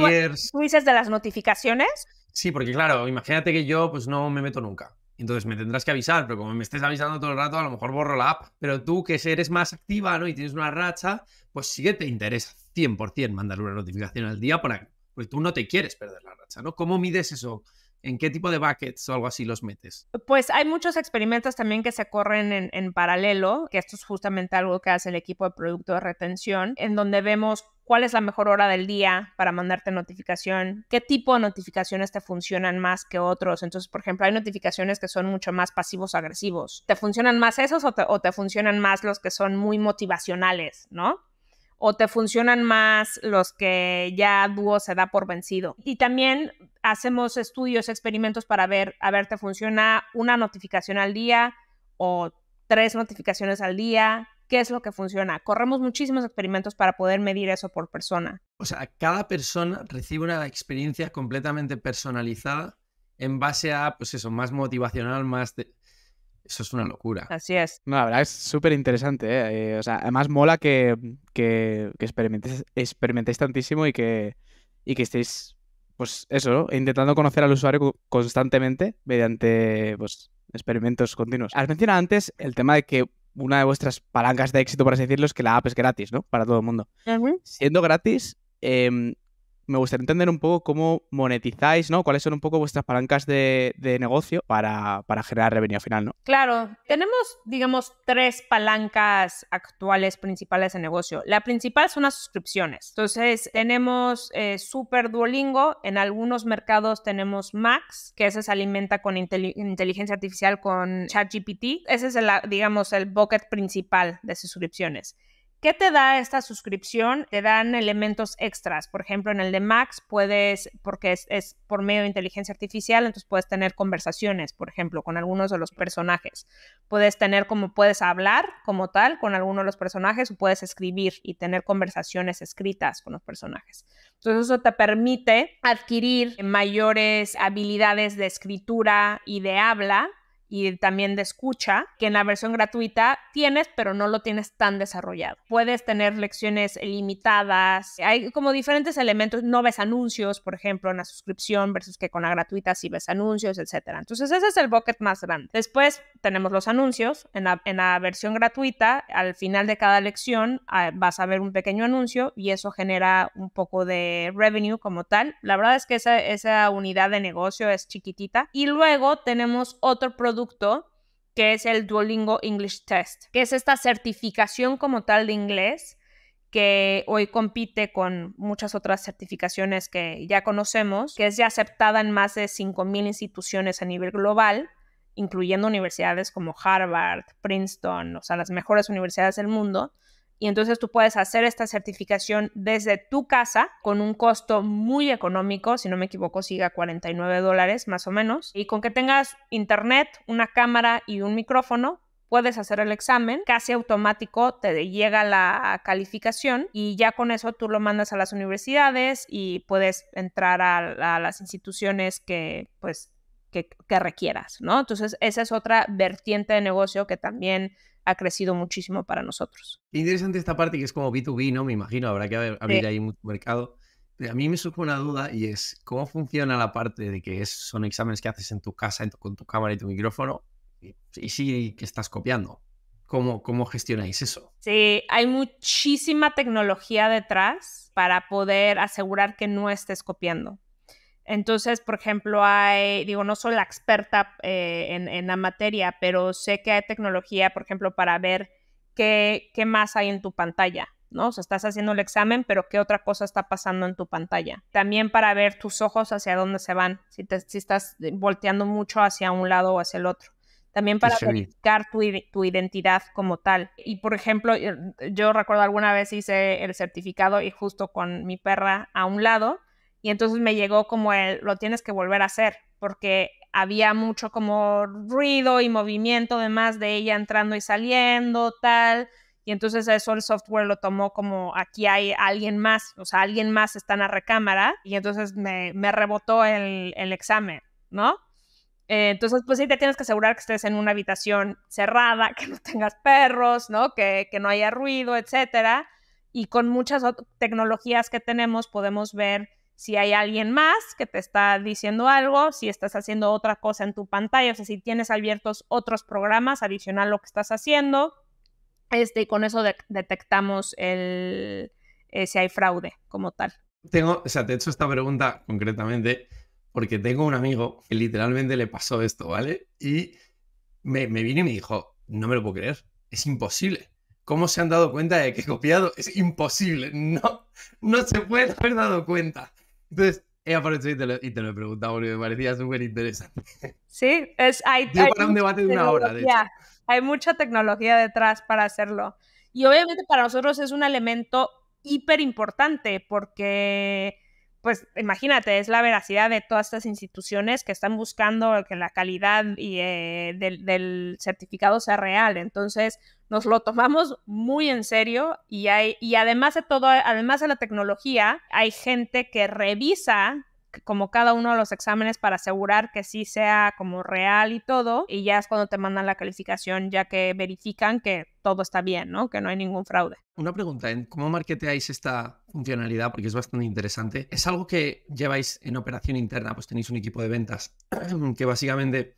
¿Tú dices de las notificaciones? Sí, porque claro, imagínate que yo pues no me meto nunca. Entonces me tendrás que avisar, pero como me estés avisando todo el rato, a lo mejor borro la app. Pero tú que eres más activa ¿no? y tienes una racha, pues sí que te interesa 100% mandar una notificación al día para pues tú no te quieres perder la racha, ¿no? ¿Cómo mides eso? ¿En qué tipo de buckets o algo así los metes? Pues hay muchos experimentos también que se corren en, paralelo, que esto es justamente algo que hace el equipo de producto de retención, en donde vemos cuál es la mejor hora del día para mandarte notificación, qué tipo de notificaciones te funcionan más que otros. Entonces, por ejemplo, hay notificaciones que son mucho más pasivos agresivos. ¿Te funcionan más esos o te funcionan más los que son muy motivacionales, ¿no? o te funcionan más los que ya dúo se da por vencido. Y también hacemos estudios, experimentos para ver, a ver, te funciona una notificación al día o tres notificaciones al día, qué es lo que funciona. Corremos muchísimos experimentos para poder medir eso por persona. O sea, cada persona recibe una experiencia completamente personalizada en base a, pues eso, más motivacional, más... De eso es una locura. Así es. No, la verdad es súper interesante. Eh, eh, o sea, además mola que, mm, que, experimentéis, tantísimo y que, y que estéis, pues eso, intentando conocer al usuario constantemente mediante pues, experimentos continuos. Has mencionado antes el tema de que una de vuestras palancas de éxito, por así decirlo, es que la app es gratis, ¿no? Para todo el mundo. Siendo gratis, em, me gustaría entender un poco cómo monetizáis, ¿no? Cuáles son un poco vuestras palancas de, negocio para, para generar revenue al final, ¿no? Claro, tenemos, digamos, tres palancas actuales principales de negocio. La principal son las suscripciones. Entonces, tenemos eh, Super Duolingo, en algunos mercados tenemos Max, que ese se alimenta con inteligencia artificial, con ChatGPT. Ese es, el, digamos, el bucket principal de suscripciones. ¿Qué te da esta suscripción? Te dan elementos extras. Por ejemplo, en el de Max puedes, porque es, por medio de inteligencia artificial, entonces puedes tener conversaciones, por ejemplo, con algunos de los personajes. Puedes tener como puedes hablar como tal con alguno de los personajes o puedes escribir y tener conversaciones escritas con los personajes. Entonces eso te permite adquirir mayores habilidades de escritura y de habla y también de escucha, que en la versión gratuita tienes, pero no lo tienes tan desarrollado. Puedes tener lecciones limitadas, hay como diferentes elementos, no ves anuncios, por ejemplo, en la suscripción versus que con la gratuita sí ves anuncios, etc. Entonces ese es el bucket más grande. Después tenemos los anuncios, en la, en la versión gratuita, al final de cada lección ah, vas a ver un pequeño anuncio y eso genera un poco de revenue como tal. La verdad es que esa, esa unidad de negocio es chiquitita. Y luego tenemos otro producto que es el Duolingo English Test, que es esta certificación como tal de inglés que hoy compite con muchas otras certificaciones que ya conocemos, que es ya aceptada en más de 5.000 instituciones a nivel global, incluyendo universidades como Harvard, Princeton, o sea, las mejores universidades del mundo, y entonces tú puedes hacer esta certificación desde tu casa con un costo muy económico, si no me equivoco, sigue a 49 dólares más o menos, y con que tengas internet, una cámara y un micrófono, puedes hacer el examen, casi automático te llega la calificación y ya con eso tú lo mandas a las universidades y puedes entrar a, las instituciones que pues que requieras, ¿no? Entonces esa es otra vertiente de negocio que también ha crecido muchísimo para nosotros. Interesante esta parte que es como B2B, ¿no? Me imagino, habrá que abrir ahí mucho mercado. A mí me surge una duda y es cómo funciona la parte de que son exámenes que haces en tu casa con tu cámara y tu micrófono y, sí que estás copiando. ¿Cómo, ¿Cómo gestionáis eso? Sí, hay muchísima tecnología detrás para poder asegurar que no estés copiando. Entonces, por ejemplo, hay, digo, no soy la experta eh, en, la materia, pero sé que hay tecnología, por ejemplo, para ver qué, más hay en tu pantalla, ¿no? O sea, estás haciendo el examen, pero qué otra cosa está pasando en tu pantalla. También para ver tus ojos hacia dónde se van, si, si estás volteando mucho hacia un lado o hacia el otro. También para verificar tu, identidad como tal. Y por ejemplo, yo recuerdo alguna vez hice el certificado y justo con mi perra a un lado y entonces me llegó como el, lo tienes que volver a hacer, porque había mucho como ruido y movimiento además de ella entrando y saliendo, tal. Y entonces eso el software lo tomó como aquí hay alguien más, o sea, alguien más está en la recámara y entonces me, me rebotó el, examen, ¿no? Eh, entonces, pues sí, te tienes que asegurar que estés en una habitación cerrada, que no tengas perros, ¿no? Que, no haya ruido, etcétera. Y con muchas tecnologías que tenemos podemos ver si hay alguien más que te está diciendo algo, si estás haciendo otra cosa en tu pantalla, o sea, si tienes abiertos otros programas adicional lo que estás haciendo, este, y con eso detectamos el, eh, si hay fraude como tal. Tengo, o sea, te he hecho esta pregunta concretamente porque tengo un amigo que literalmente le pasó esto, ¿vale? Y me, me vino y me dijo, no me lo puedo creer, es imposible. ¿Cómo se han dado cuenta de que he copiado? Es imposible, no, no se puede haber dado cuenta. Entonces, he aparecido y te lo, he preguntado porque me parecía súper interesante. Sí, es... Hay, para un debate de una hora, de hecho. Hay mucha tecnología detrás para hacerlo. Y obviamente para nosotros es un elemento hiper importante porque pues imagínate, es la veracidad de todas estas instituciones que están buscando que la calidad y, eh, del, certificado sea real. Entonces, nos lo tomamos muy en serio y, hay, y además de todo, además de la tecnología, hay gente que revisa como cada uno de los exámenes para asegurar que sí sea como real y todo, y ya es cuando te mandan la calificación, ya que verifican que todo está bien, ¿no? Que no hay ningún fraude. Una pregunta, ¿en ¿cómo marketeáis esta funcionalidad? Porque es bastante interesante. Es algo que lleváis en operación interna, pues tenéis un equipo de ventas que básicamente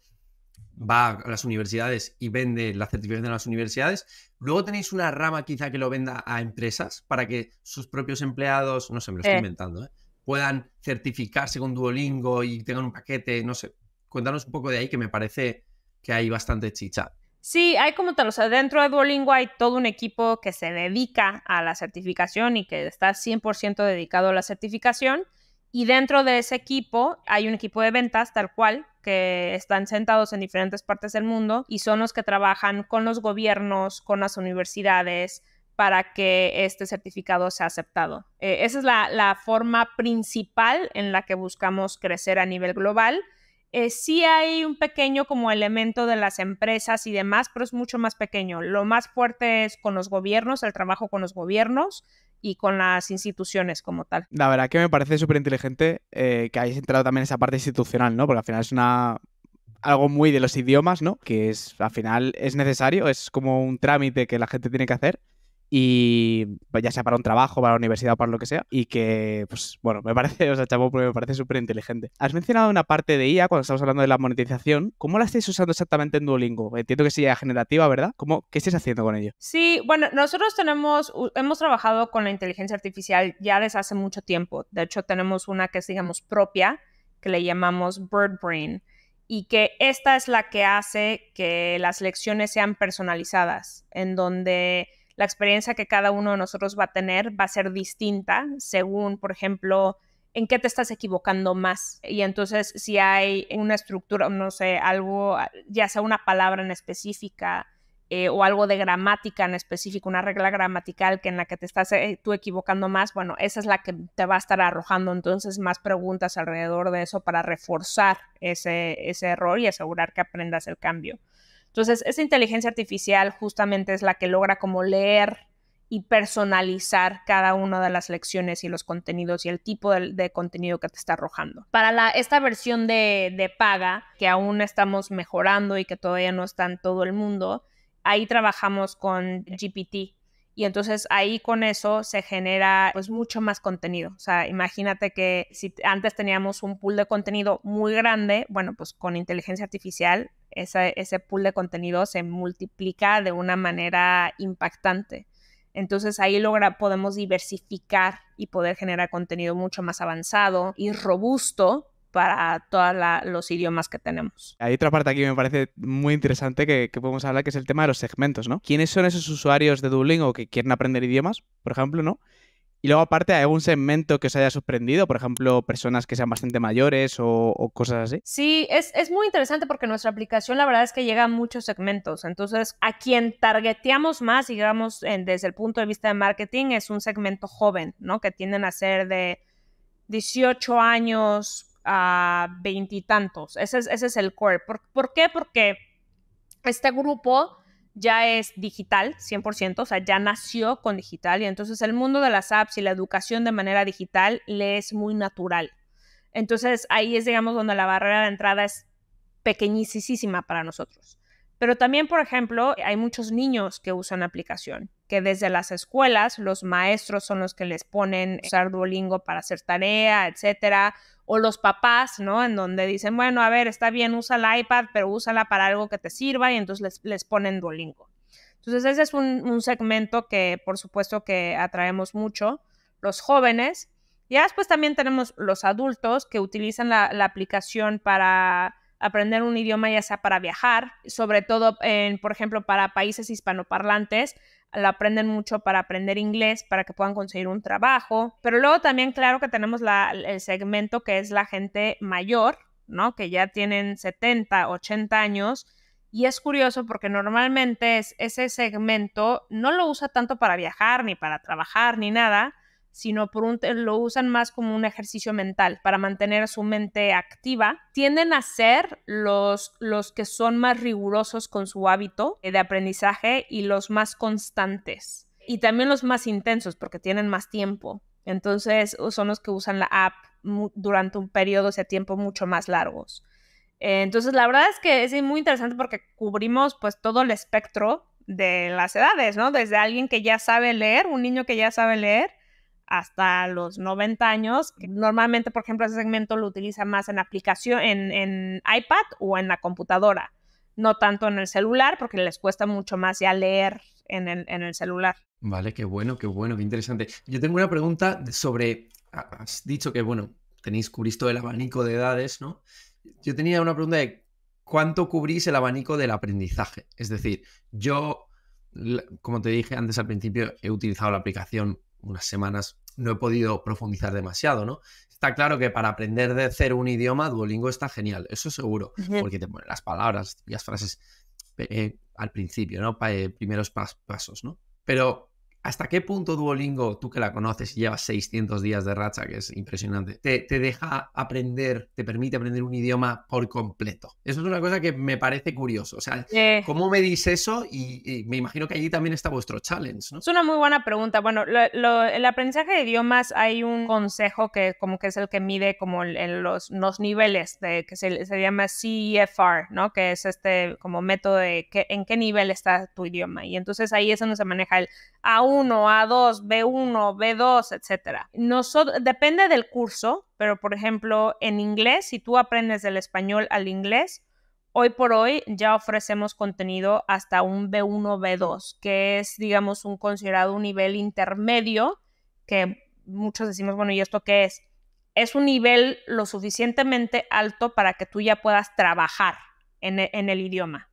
va a las universidades y vende la certificación de las universidades. Luego tenéis una rama quizá que lo venda a empresas para que sus propios empleados, no sé, me lo estoy inventando, ¿eh? puedan certificarse con Duolingo y tengan un paquete, no sé. Cuéntanos un poco de ahí que me parece que hay bastante chicha. Sí, hay como tal, o sea, dentro de Duolingo hay todo un equipo que se dedica a la certificación y que está 100% dedicado a la certificación. Y dentro de ese equipo hay un equipo de ventas tal cual que están sentados en diferentes partes del mundo y son los que trabajan con los gobiernos, con las universidades, para que este certificado sea aceptado. Eh, esa es la, forma principal en la que buscamos crecer a nivel global. Eh, sí hay un pequeño como elemento de las empresas y demás, pero es mucho más pequeño. Lo más fuerte es con los gobiernos, el trabajo con los gobiernos y con las instituciones como tal. La verdad que me parece súper inteligente eh, que hayas entrado también en esa parte institucional, ¿no? Porque al final es una, algo muy de los idiomas, ¿no? Que es al final es necesario, es como un trámite que la gente tiene que hacer y pues, ya sea para un trabajo, para la universidad o para lo que sea, y que, pues bueno, me parece, o sea, chavo, me parece súper inteligente. Has mencionado una parte de IA cuando estamos hablando de la monetización. ¿Cómo la estáis usando exactamente en Duolingo? Entiendo que sea generativa, ¿verdad? ¿Cómo, ¿Qué estáis haciendo con ello? Sí, bueno, nosotros tenemos, hemos trabajado con la inteligencia artificial ya desde hace mucho tiempo. De hecho, tenemos una que es, digamos, propia, que le llamamos Bird Brain, y que esta es la que hace que las lecciones sean personalizadas, en donde la experiencia que cada uno de nosotros va a tener va a ser distinta según, por ejemplo, en qué te estás equivocando más. Y entonces si hay una estructura, no sé, algo, ya sea una palabra en específica eh, o algo de gramática en específico, una regla gramatical que en la que te estás eh, tú equivocando más, bueno, esa es la que te va a estar arrojando entonces más preguntas alrededor de eso para reforzar ese, ese error y asegurar que aprendas el cambio. Entonces, esa inteligencia artificial justamente es la que logra como leer y personalizar cada una de las lecciones y los contenidos y el tipo de, contenido que te está arrojando. Para esta versión de, de, paga, que aún estamos mejorando y que todavía no está en todo el mundo, ahí trabajamos con GPT. Y entonces ahí con eso se genera pues mucho más contenido. O sea, imagínate que si antes teníamos un pool de contenido muy grande, bueno, pues con inteligencia artificial ese pool de contenido se multiplica de una manera impactante. Entonces ahí logra, podemos diversificar y poder generar contenido mucho más avanzado y robusto para todos los idiomas que tenemos. Hay otra parte aquí que me parece muy interesante que, que, podemos hablar, que es el tema de los segmentos, ¿no? ¿Quiénes son esos usuarios de o que quieren aprender idiomas, por ejemplo, ¿no? Y luego, aparte, ¿hay algún segmento que os haya sorprendido? Por ejemplo, personas que sean bastante mayores o, cosas así. Sí, es, muy interesante porque nuestra aplicación, la verdad es que llega a muchos segmentos. Entonces, a quien targeteamos más, digamos, desde el punto de vista de marketing, es un segmento joven, ¿no? Que tienden a ser de 18 años a veintitantos. Ese es, ese es el core. ¿Por qué? Porque este grupo ya es digital, 100%, o sea, ya nació con digital y entonces el mundo de las apps y la educación de manera digital le es muy natural. Entonces ahí es, digamos, donde la barrera de entrada es pequeñísima para nosotros. Pero también, por ejemplo, hay muchos niños que usan aplicación que desde las escuelas los maestros son los que les ponen usar Duolingo para hacer tarea, etcétera, o los papás, ¿no? En donde dicen, bueno, a ver, está bien, usa el iPad, pero úsala para algo que te sirva y entonces les, les ponen Duolingo. Entonces ese es un, segmento que por supuesto que atraemos mucho, los jóvenes. Ya después también tenemos los adultos que utilizan la, aplicación para aprender un idioma, ya sea para viajar, sobre todo, en, por ejemplo, para países hispanoparlantes, la aprenden mucho para aprender inglés, para que puedan conseguir un trabajo. Pero luego también, claro que tenemos la, el segmento que es la gente mayor, ¿no? Que ya tienen 70, 80 años. Y es curioso porque normalmente es, ese segmento no lo usa tanto para viajar, ni para trabajar, ni nada, sino por un, lo usan más como un ejercicio mental para mantener su mente activa, tienden a ser los, los que son más rigurosos con su hábito de aprendizaje y los más constantes y también los más intensos porque tienen más tiempo. Entonces son los que usan la app durante un periodo de tiempo mucho más largos. Eh, entonces la verdad es que es muy interesante porque cubrimos pues todo el espectro de las edades, ¿no? Desde alguien que ya sabe leer, un niño que ya sabe leer, hasta los 90 años. Normalmente, por ejemplo, ese segmento lo utiliza más en aplicación, en, iPad o en la computadora, no tanto en el celular, porque les cuesta mucho más ya leer en el, en el celular. Vale, qué bueno, qué bueno, qué interesante. Yo tengo una pregunta sobre, has dicho que, bueno, tenéis cubrís todo el abanico de edades, ¿no? Yo tenía una pregunta de cuánto cubrís el abanico del aprendizaje. Es decir, yo, como te dije antes al principio, he utilizado la aplicación unas semanas no he podido profundizar demasiado, ¿no? Está claro que para aprender de hacer un idioma, Duolingo está genial, eso seguro, porque te pone las palabras y las frases eh, al principio, ¿no? Eh, primeros pasos, ¿no? Pero ¿Hasta qué punto Duolingo, tú que la conoces y llevas 600 días de racha, que es impresionante, te, deja aprender, te permite aprender un idioma por completo? Eso es una cosa que me parece curioso. O sea, ¿cómo me eso? Y, me imagino que allí también está vuestro challenge, ¿no? Es una muy buena pregunta. Bueno, el aprendizaje de idiomas hay un consejo que como que es el que mide como en los, niveles, de, que se, llama CEFR, ¿no? Que es este como método de que, en qué nivel está tu idioma. Y entonces ahí eso donde se maneja el a1, A2, B1, B2, etc. depende del curso, pero por ejemplo, en inglés, si tú aprendes del español al inglés, hoy por hoy ya ofrecemos contenido hasta un B1, B2, que es, digamos, un considerado un nivel intermedio, que muchos decimos, bueno, ¿y esto qué es? Es un nivel lo suficientemente alto para que tú ya puedas trabajar en e, el idioma.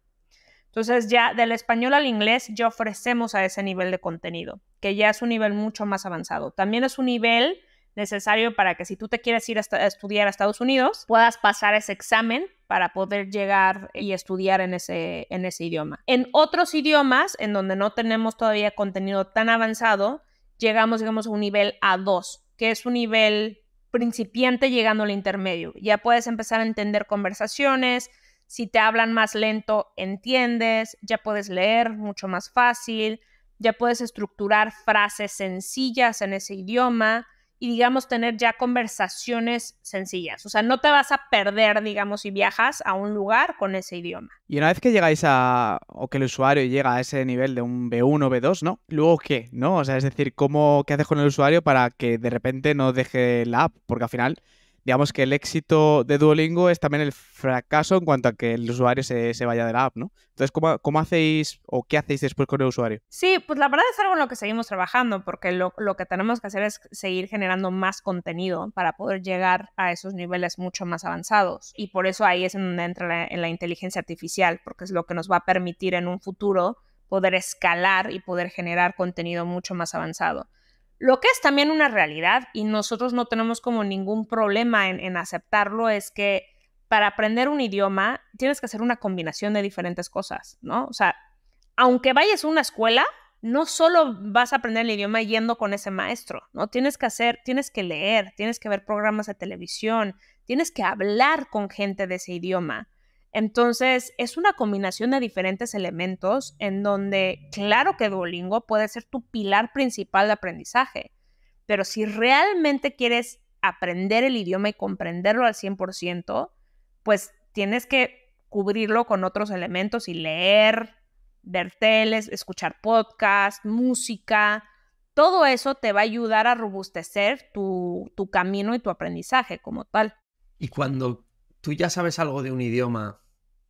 Entonces ya del español al inglés ya ofrecemos a ese nivel de contenido, que ya es un nivel mucho más avanzado. También es un nivel necesario para que si tú te quieres ir a estudiar a Estados Unidos, puedas pasar ese examen para poder llegar y estudiar en ese, idioma. En otros idiomas, en donde no tenemos todavía contenido tan avanzado, llegamos, digamos, a un nivel A2, que es un nivel principiante llegando al intermedio. Ya puedes empezar a entender conversaciones, si te hablan más lento, entiendes, ya puedes leer mucho más fácil, ya puedes estructurar frases sencillas en ese idioma y digamos tener ya conversaciones sencillas. O sea, no te vas a perder, digamos, si viajas a un lugar con ese idioma. Y una vez que llegáis a, o que el usuario llega a ese nivel de un B1, B2, ¿no? Luego qué, ¿no? O sea, es decir, ¿cómo, qué haces con el usuario para que de repente no deje la app? Porque al final digamos que el éxito de Duolingo es también el fracaso en cuanto a que el usuario se, vaya de la app, ¿no? Entonces, ¿cómo, hacéis o qué hacéis después con el usuario? Sí, pues la verdad es algo en lo que seguimos trabajando, porque lo, que tenemos que hacer es seguir generando más contenido para poder llegar a esos niveles mucho más avanzados. Y por eso ahí es en donde entra la inteligencia artificial, porque es lo que nos va a permitir en un futuro poder escalar y poder generar contenido mucho más avanzado. Lo que es también una realidad y nosotros no tenemos como ningún problema en, aceptarlo es que para aprender un idioma tienes que hacer una combinación de diferentes cosas, ¿no? O sea, aunque vayas a una escuela, no solo vas a aprender el idioma yendo con ese maestro, ¿no? Tienes que hacer, tienes que leer, tienes que ver programas de televisión, tienes que hablar con gente de ese idioma. Entonces, es una combinación de diferentes elementos en donde, claro que Duolingo puede ser tu pilar principal de aprendizaje, pero si realmente quieres aprender el idioma y comprenderlo al 100%, pues tienes que cubrirlo con otros elementos y leer, ver teles, escuchar podcast, música. Todo eso te va a ayudar a robustecer tu, tu camino y tu aprendizaje como tal. Y cuando tú ya sabes algo de un idioma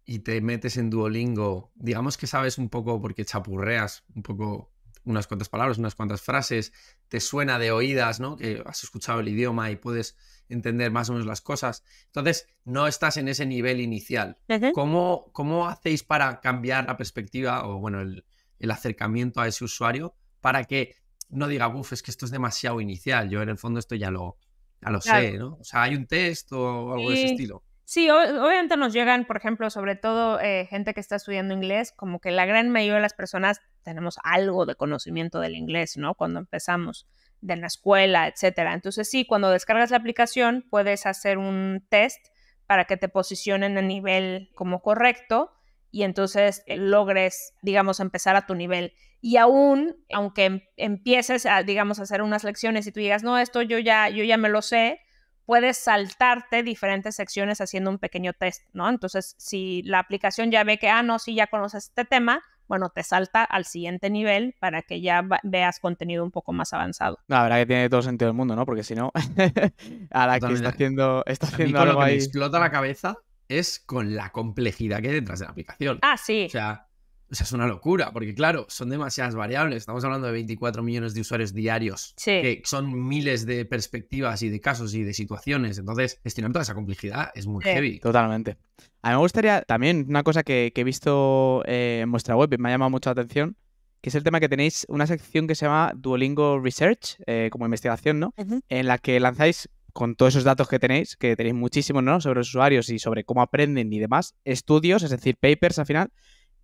y te metes en Duolingo, digamos que sabes un poco porque chapurreas un poco unas cuantas palabras, unas cuantas frases, te suena de oídas, ¿no? Que has escuchado el idioma y puedes entender más o menos las cosas. Entonces, no estás en ese nivel inicial. ¿Cómo, hacéis para cambiar la perspectiva o, bueno, el, acercamiento a ese usuario para que no diga, uff, es que esto es demasiado inicial, yo en el fondo esto ya lo, lo sé, ¿no? O sea, hay un test o algo de ese estilo. Sí, obviamente nos llegan, por ejemplo, sobre todo eh, gente que está estudiando inglés, como que la gran mayoría de las personas tenemos algo de conocimiento del inglés, ¿no? Cuando empezamos de la escuela, etcétera. Entonces sí, cuando descargas la aplicación puedes hacer un test para que te posicionen a nivel como correcto y entonces eh, logres, digamos, empezar a tu nivel. Y aún, aunque em, empieces a, digamos, hacer unas lecciones y tú digas, no, esto yo ya, yo ya me lo sé, puedes saltarte diferentes secciones haciendo un pequeño test, ¿no? Entonces, si la aplicación ya ve que, ah, no, sí, ya conoces este tema, bueno, te salta al siguiente nivel para que ya veas contenido un poco más avanzado. La verdad que tiene todo sentido del mundo, ¿no? Porque si no, a la que está haciendo, está haciendo algo lo que explota la cabeza es con la complejidad que hay detrás de la aplicación. Ah, sí. O sea, o sea, es una locura, porque claro, son demasiadas variables. Estamos hablando de 24 millones de usuarios diarios, que son miles de perspectivas y de casos y de situaciones. Entonces, gestionar toda esa complejidad es muy heavy. Totalmente. A mí me gustaría también una cosa que, he visto eh, en vuestra web y me ha llamado mucho la atención, que es el tema que tenéis una sección que se llama Duolingo Research, eh, como investigación, ¿no? En la que lanzáis con todos esos datos que tenéis, que tenéis muchísimos, ¿no? Sobre los usuarios y sobre cómo aprenden y demás, estudios, es decir, papers al final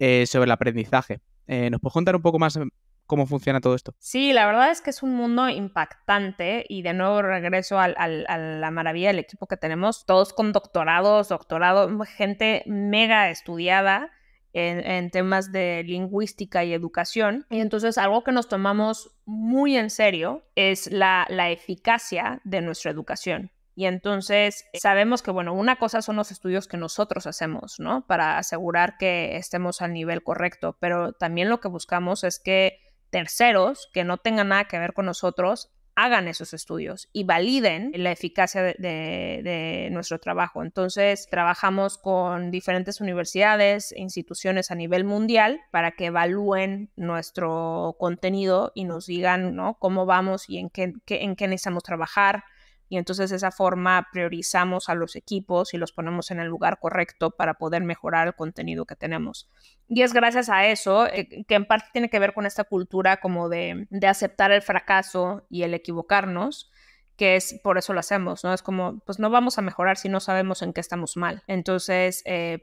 eh, sobre el aprendizaje. Eh, ¿Nos puedes contar un poco más eh, cómo funciona todo esto? Sí, la verdad es que es un mundo impactante y de nuevo regreso a la maravilla del equipo que tenemos, todos con doctorados, doctorado, gente mega estudiada. En, temas de lingüística y educación. Y entonces algo que nos tomamos muy en serio es la eficacia de nuestra educación. Y entonces eh, sabemos que, bueno, una cosa son los estudios que nosotros hacemos, ¿no? Para asegurar que estemos al nivel correcto, pero también lo que buscamos es que terceros que no tengan nada que ver con nosotros hagan esos estudios y validen la eficacia de, nuestro trabajo. Entonces, trabajamos con diferentes universidades, e instituciones a nivel mundial para que evalúen nuestro contenido y nos digan ¿no? cómo vamos y en en qué necesitamos trabajar, y entonces de esa forma priorizamos a los equipos y los ponemos en el lugar correcto para poder mejorar el contenido que tenemos. Y es gracias a eso, eh, que en parte tiene que ver con esta cultura como de aceptar el fracaso y el equivocarnos, que es por eso lo hacemos, ¿no? Es como, pues no vamos a mejorar si no sabemos en qué estamos mal. Entonces, eh,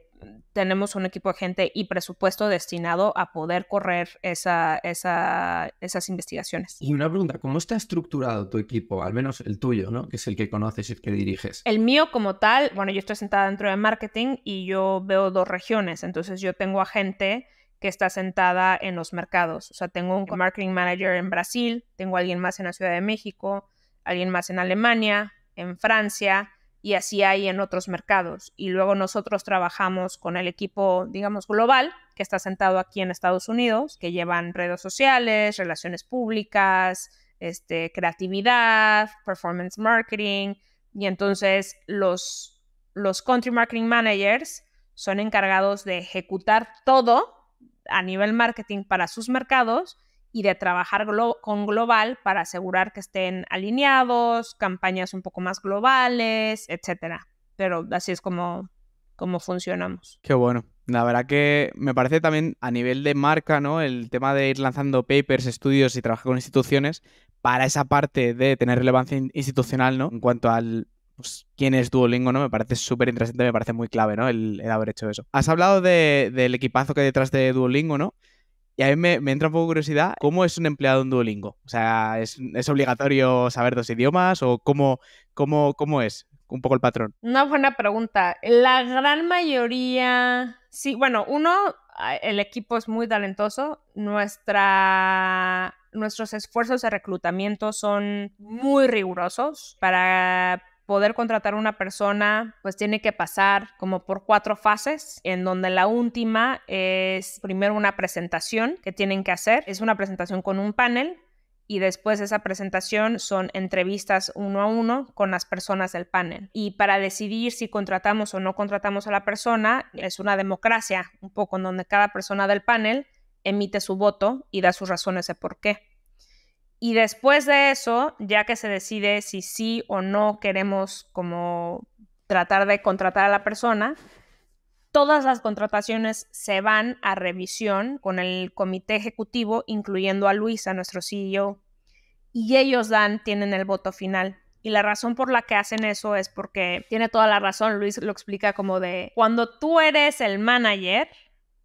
tenemos un equipo de gente y presupuesto destinado a poder correr esas investigaciones. Y una pregunta, ¿cómo está estructurado tu equipo? Al menos el tuyo, ¿no? Que es el que conoces y el que diriges. El mío como tal, bueno, yo estoy sentada dentro de marketing y yo veo dos regiones, entonces yo tengo a gente que está sentada en los mercados. O sea, tengo un marketing manager en Brasil, tengo alguien más en la Ciudad de México, alguien más en Alemania, en Francia y así hay en otros mercados. Y luego nosotros trabajamos con el equipo, digamos, global, que está sentado aquí en Estados Unidos, que llevan redes sociales, relaciones públicas, este, creatividad, performance marketing. Y entonces los, los country marketing managers son encargados de ejecutar todo a nivel marketing para sus mercados y de trabajar con global para asegurar que estén alineados, campañas un poco más globales, etcétera. Pero así es como, funcionamos. Qué bueno. La verdad que me parece también a nivel de marca, ¿no? El tema de ir lanzando papers, estudios y trabajar con instituciones para esa parte de tener relevancia institucional, ¿no? En cuanto al pues, quién es Duolingo, ¿no? Me parece súper interesante, me parece muy clave, ¿no? El, haber hecho eso. Has hablado del equipazo que hay detrás de Duolingo, ¿no? Y a mí me, entra un poco curiosidad, ¿cómo es un empleado en Duolingo? O sea, ¿es, obligatorio saber dos idiomas o cómo, cómo, cómo es? un poco el patrón? Una buena pregunta. La gran mayoría, sí, bueno, uno, el equipo es muy talentoso. Nuestra, nuestros esfuerzos de reclutamiento son muy rigurosos para poder contratar a una persona, pues tiene que pasar como por cuatro fases, en donde la última es primero una presentación que tienen que hacer. Es una presentación con un panel y después de esa presentación son entrevistas uno a uno con las personas del panel. Y para decidir si contratamos o no contratamos a la persona, es una democracia, un poco en donde cada persona del panel emite su voto y da sus razones de por qué. Y después de eso, ya que se decide si sí o no queremos como tratar de contratar a la persona, todas las contrataciones se van a revisión con el comité ejecutivo, incluyendo a Luis, a nuestro CEO, y ellos dan, tienen el voto final. Y la razón por la que hacen eso es porque tiene toda la razón, Luis lo explica como de, cuando tú eres el manager,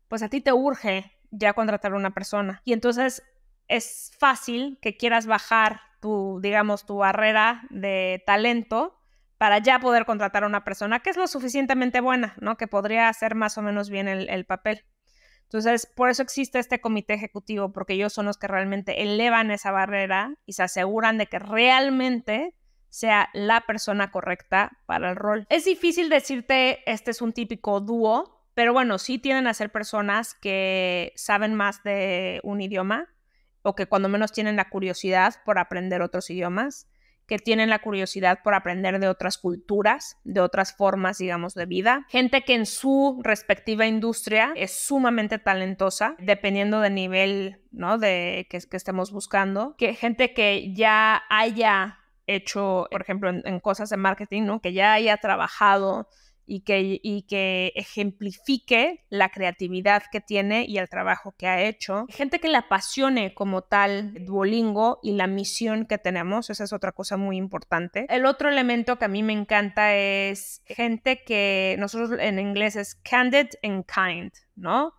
pues a ti te urge ya contratar a una persona. Y entonces es fácil que quieras bajar tu, digamos, tu barrera de talento para ya poder contratar a una persona que es lo suficientemente buena, ¿no? Que podría hacer más o menos bien el, papel. Entonces, por eso existe este comité ejecutivo, porque ellos son los que realmente elevan esa barrera y se aseguran de que realmente sea la persona correcta para el rol. Es difícil decirte, este es un típico dúo, pero bueno, sí tienen a ser personas que saben más de un idioma, o que cuando menos tienen la curiosidad por aprender otros idiomas, que tienen la curiosidad por aprender de otras culturas, de otras formas, digamos, de vida. Gente que en su respectiva industria es sumamente talentosa, dependiendo del nivel, ¿no? De que, estemos buscando. Que gente que ya haya hecho, por ejemplo, en, en cosas de marketing, ¿no? Que ya haya trabajado y que, ejemplifique la creatividad que tiene y el trabajo que ha hecho. Gente que la apasione como tal Duolingo y la misión que tenemos, esa es otra cosa muy importante. El otro elemento que a mí me encanta es gente que nosotros en inglés es candid and kind, ¿no?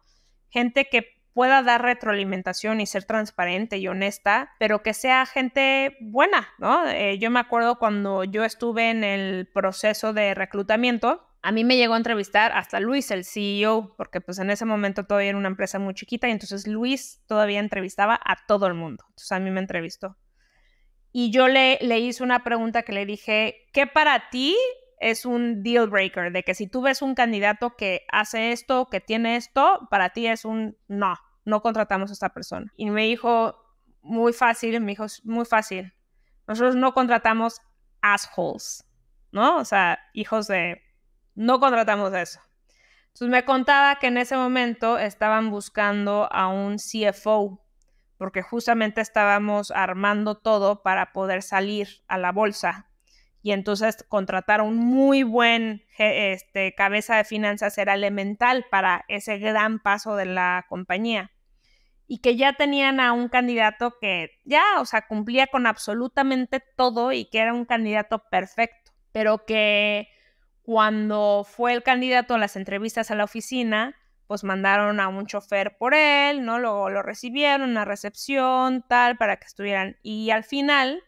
Gente que pueda dar retroalimentación y ser transparente y honesta, pero que sea gente buena, ¿no? Eh, yo me acuerdo cuando yo estuve en el proceso de reclutamiento, a mí me llegó a entrevistar hasta Luis, el CEO, porque pues en ese momento todavía era una empresa muy chiquita y entonces Luis todavía entrevistaba a todo el mundo. Entonces a mí me entrevistó. Y yo le, le hice una pregunta que le dije, ¿qué para ti es un deal breaker? De que si tú ves un candidato que hace esto, que tiene esto, para ti es un no, no contratamos a esta persona. Y me dijo, muy fácil, me dijo, muy fácil. Nosotros no contratamos assholes, ¿no? O sea, hijos de no contratamos eso. Entonces me contaba que en ese momento estaban buscando a un CFO, porque justamente estábamos armando todo para poder salir a la bolsa. Y entonces contratar un muy buen este, cabeza de finanzas era elemental para ese gran paso de la compañía. Y que ya tenían a un candidato que ya, o sea, cumplía con absolutamente todo y que era un candidato perfecto, pero que cuando fue el candidato a las entrevistas a la oficina, pues mandaron a un chofer por él, ¿no? Luego lo recibieron, la recepción, tal, para que estuvieran. Y al final,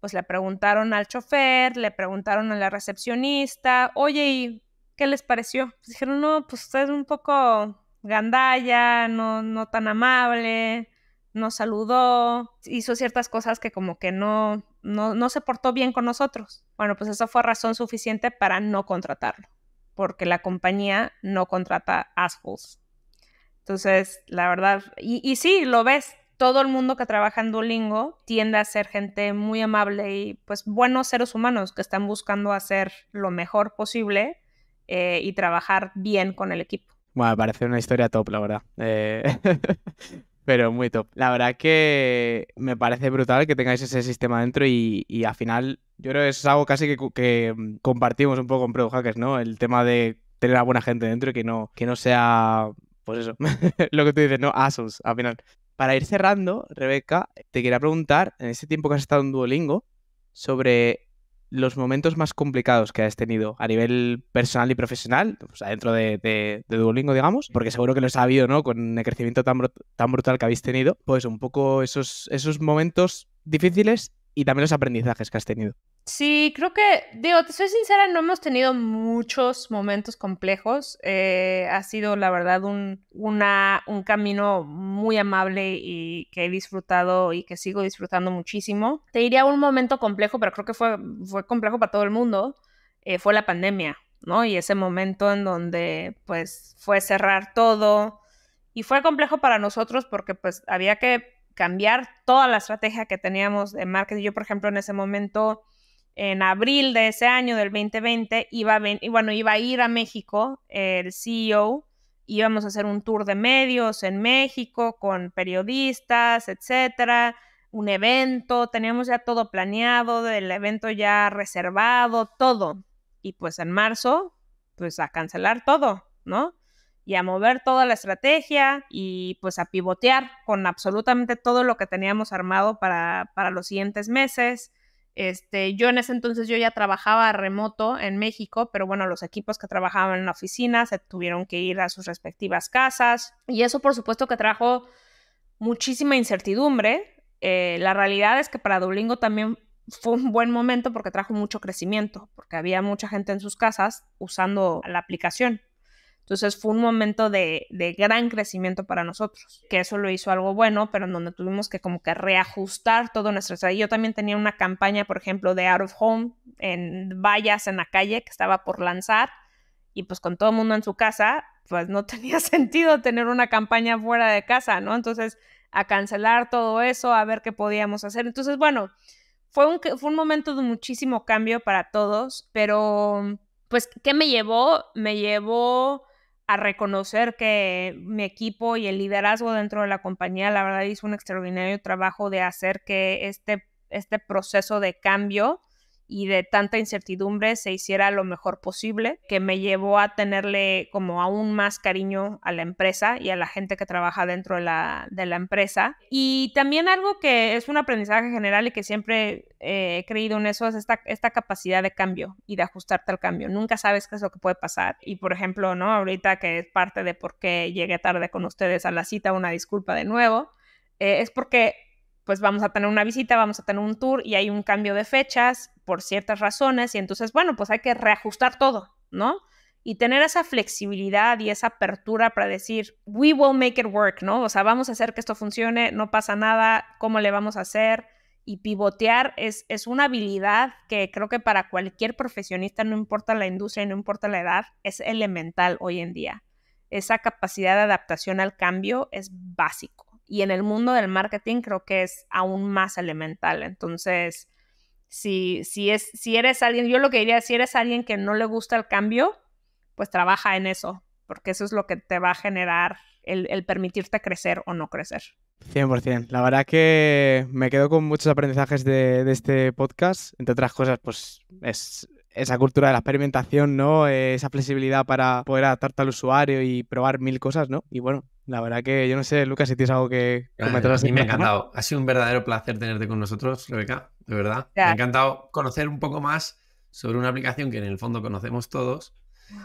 pues le preguntaron al chofer, le preguntaron a la recepcionista, oye, ¿y qué les pareció? Pues dijeron, no, pues usted es un poco gandalla, no, no tan amable, nos saludó, hizo ciertas cosas que como que no, no, se portó bien con nosotros. Bueno, pues eso fue razón suficiente para no contratarlo, porque la compañía no contrata assholes. Entonces, la verdad, y, y sí, lo ves, todo el mundo que trabaja en Duolingo tiende a ser gente muy amable y pues buenos seres humanos que están buscando hacer lo mejor posible eh, y trabajar bien con el equipo. Bueno, parece una historia top, la verdad. Eh, Pero muy top. La verdad que me parece brutal que tengáis ese sistema dentro y, al final yo creo que es algo casi que, que mm, compartimos un poco con Pro Hackers, ¿no? El tema de tener a buena gente dentro y que no, que no sea, pues eso, lo que tú dices, ¿no? Asus, al final. Para ir cerrando, Rebeca, te quería preguntar, en este tiempo que has estado en Duolingo, sobre los momentos más complicados que has tenido a nivel personal y profesional, pues dentro de, de, Duolingo, digamos, porque seguro que los ha habido, ¿no? Con el crecimiento tan, tan brutal que habéis tenido, pues un poco esos, esos momentos difíciles y también los aprendizajes que has tenido. Sí, creo que, digo, te soy sincera, no hemos tenido muchos momentos complejos. Eh, ha sido, la verdad, un, un camino muy amable y que he disfrutado y que sigo disfrutando muchísimo. Te diría un momento complejo, pero creo que fue, fue complejo para todo el mundo. Eh, fue la pandemia, ¿no? Y ese momento en donde, pues, fue cerrar todo. Y fue complejo para nosotros porque, pues, había que cambiar toda la estrategia que teníamos de marketing. Yo, por ejemplo, en ese momento en abril de ese año, del 2020, iba a, bueno, iba a ir a México eh, el CEO, íbamos a hacer un tour de medios en México con periodistas, etcétera, un evento, teníamos ya todo planeado, el evento ya reservado, todo. Y pues en marzo, pues a cancelar todo, ¿no? Y a mover toda la estrategia y pues a pivotear con absolutamente todo lo que teníamos armado para, para los siguientes meses este, yo en ese entonces yo ya trabajaba remoto en México, pero bueno, los equipos que trabajaban en la oficina se tuvieron que ir a sus respectivas casas y eso por supuesto que trajo muchísima incertidumbre. Eh, la realidad es que para Duolingo también fue un buen momento porque trajo mucho crecimiento, porque había mucha gente en sus casas usando la aplicación. Entonces fue un momento de, gran crecimiento para nosotros, que eso lo hizo algo bueno, pero en donde tuvimos que como que reajustar todo nuestro... Yo también tenía una campaña, por ejemplo, de Out of Home, en vallas en la calle que estaba por lanzar, y pues con todo el mundo en su casa, pues no tenía sentido tener una campaña fuera de casa, ¿no? Entonces, a cancelar todo eso, a ver qué podíamos hacer. Entonces, bueno, fue un, fue un momento de muchísimo cambio para todos, pero... Pues, ¿qué me llevó? Me llevó a reconocer que mi equipo y el liderazgo dentro de la compañía, la verdad, hizo un extraordinario trabajo de hacer que este, este proceso de cambio y de tanta incertidumbre se hiciera lo mejor posible, que me llevó a tenerle como aún más cariño a la empresa y a la gente que trabaja dentro de la, empresa. Y también algo que es un aprendizaje general y que siempre eh, he creído en eso es esta, capacidad de cambio y de ajustarte al cambio. Nunca sabes qué es lo que puede pasar. Y por ejemplo, ¿no? Ahorita que es parte de por qué llegué tarde con ustedes a la cita, una disculpa de nuevo. Eh, es porque pues vamos a tener una visita, vamos a tener un tour y hay un cambio de fechas por ciertas razones y entonces, bueno, pues hay que reajustar todo, ¿no? Y tener esa flexibilidad y esa apertura para decir, we will make it work, ¿no? O sea, vamos a hacer que esto funcione, no pasa nada, ¿cómo le vamos a hacer? Y pivotear es, es una habilidad que creo que para cualquier profesionista, no importa la industria y no importa la edad, es elemental hoy en día. Esa capacidad de adaptación al cambio es básico y en el mundo del marketing creo que es aún más elemental. Entonces, si, si, es, si eres alguien, yo lo que diría, si eres alguien que no le gusta el cambio, pues trabaja en eso, porque eso es lo que te va a generar el, permitirte crecer o no crecer. 100%. La verdad que me quedo con muchos aprendizajes de, de este podcast. Entre otras cosas, pues es esa cultura de la experimentación, ¿no? Eh, esa flexibilidad para poder adaptarte al usuario y probar mil cosas, ¿no? Y bueno, la verdad que yo no sé, Lucas, si tienes algo que comentar. A me ha encantado. Ha sido un verdadero placer tenerte con nosotros, Rebeca, de verdad. Me ha encantado conocer un poco más sobre una aplicación que en el fondo conocemos todos,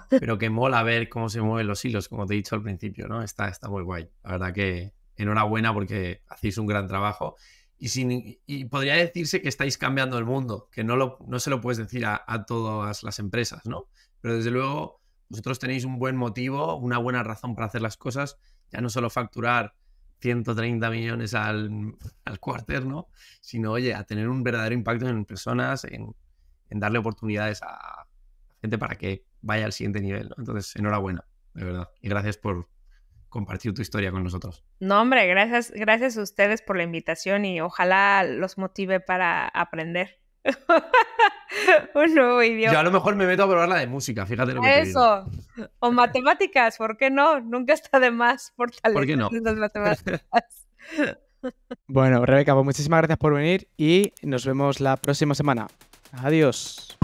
pero que mola ver cómo se mueven los hilos, como te he dicho al principio, ¿no? Está, está muy guay. La verdad que enhorabuena porque hacéis un gran trabajo. Y, sin, y podría decirse que estáis cambiando el mundo, que no, lo, no se lo puedes decir a, a todas las empresas, ¿no? Pero desde luego, vosotros tenéis un buen motivo, una buena razón para hacer las cosas ya no solo facturar 130 millones al, al ¿no? Sino, oye, a tener un verdadero impacto en personas, en, darle oportunidades a gente para que vaya al siguiente nivel, Entonces, enhorabuena, de verdad. Y gracias por compartir tu historia con nosotros. No, hombre, gracias, gracias a ustedes por la invitación y ojalá los motive para aprender. un nuevo idioma. Yo a lo mejor me meto a probar la de música, fíjate lo que Eso. O matemáticas, ¿por qué no? Nunca está de más por qué no? bueno, Rebeca, pues muchísimas gracias por venir y nos vemos la próxima semana. Adiós.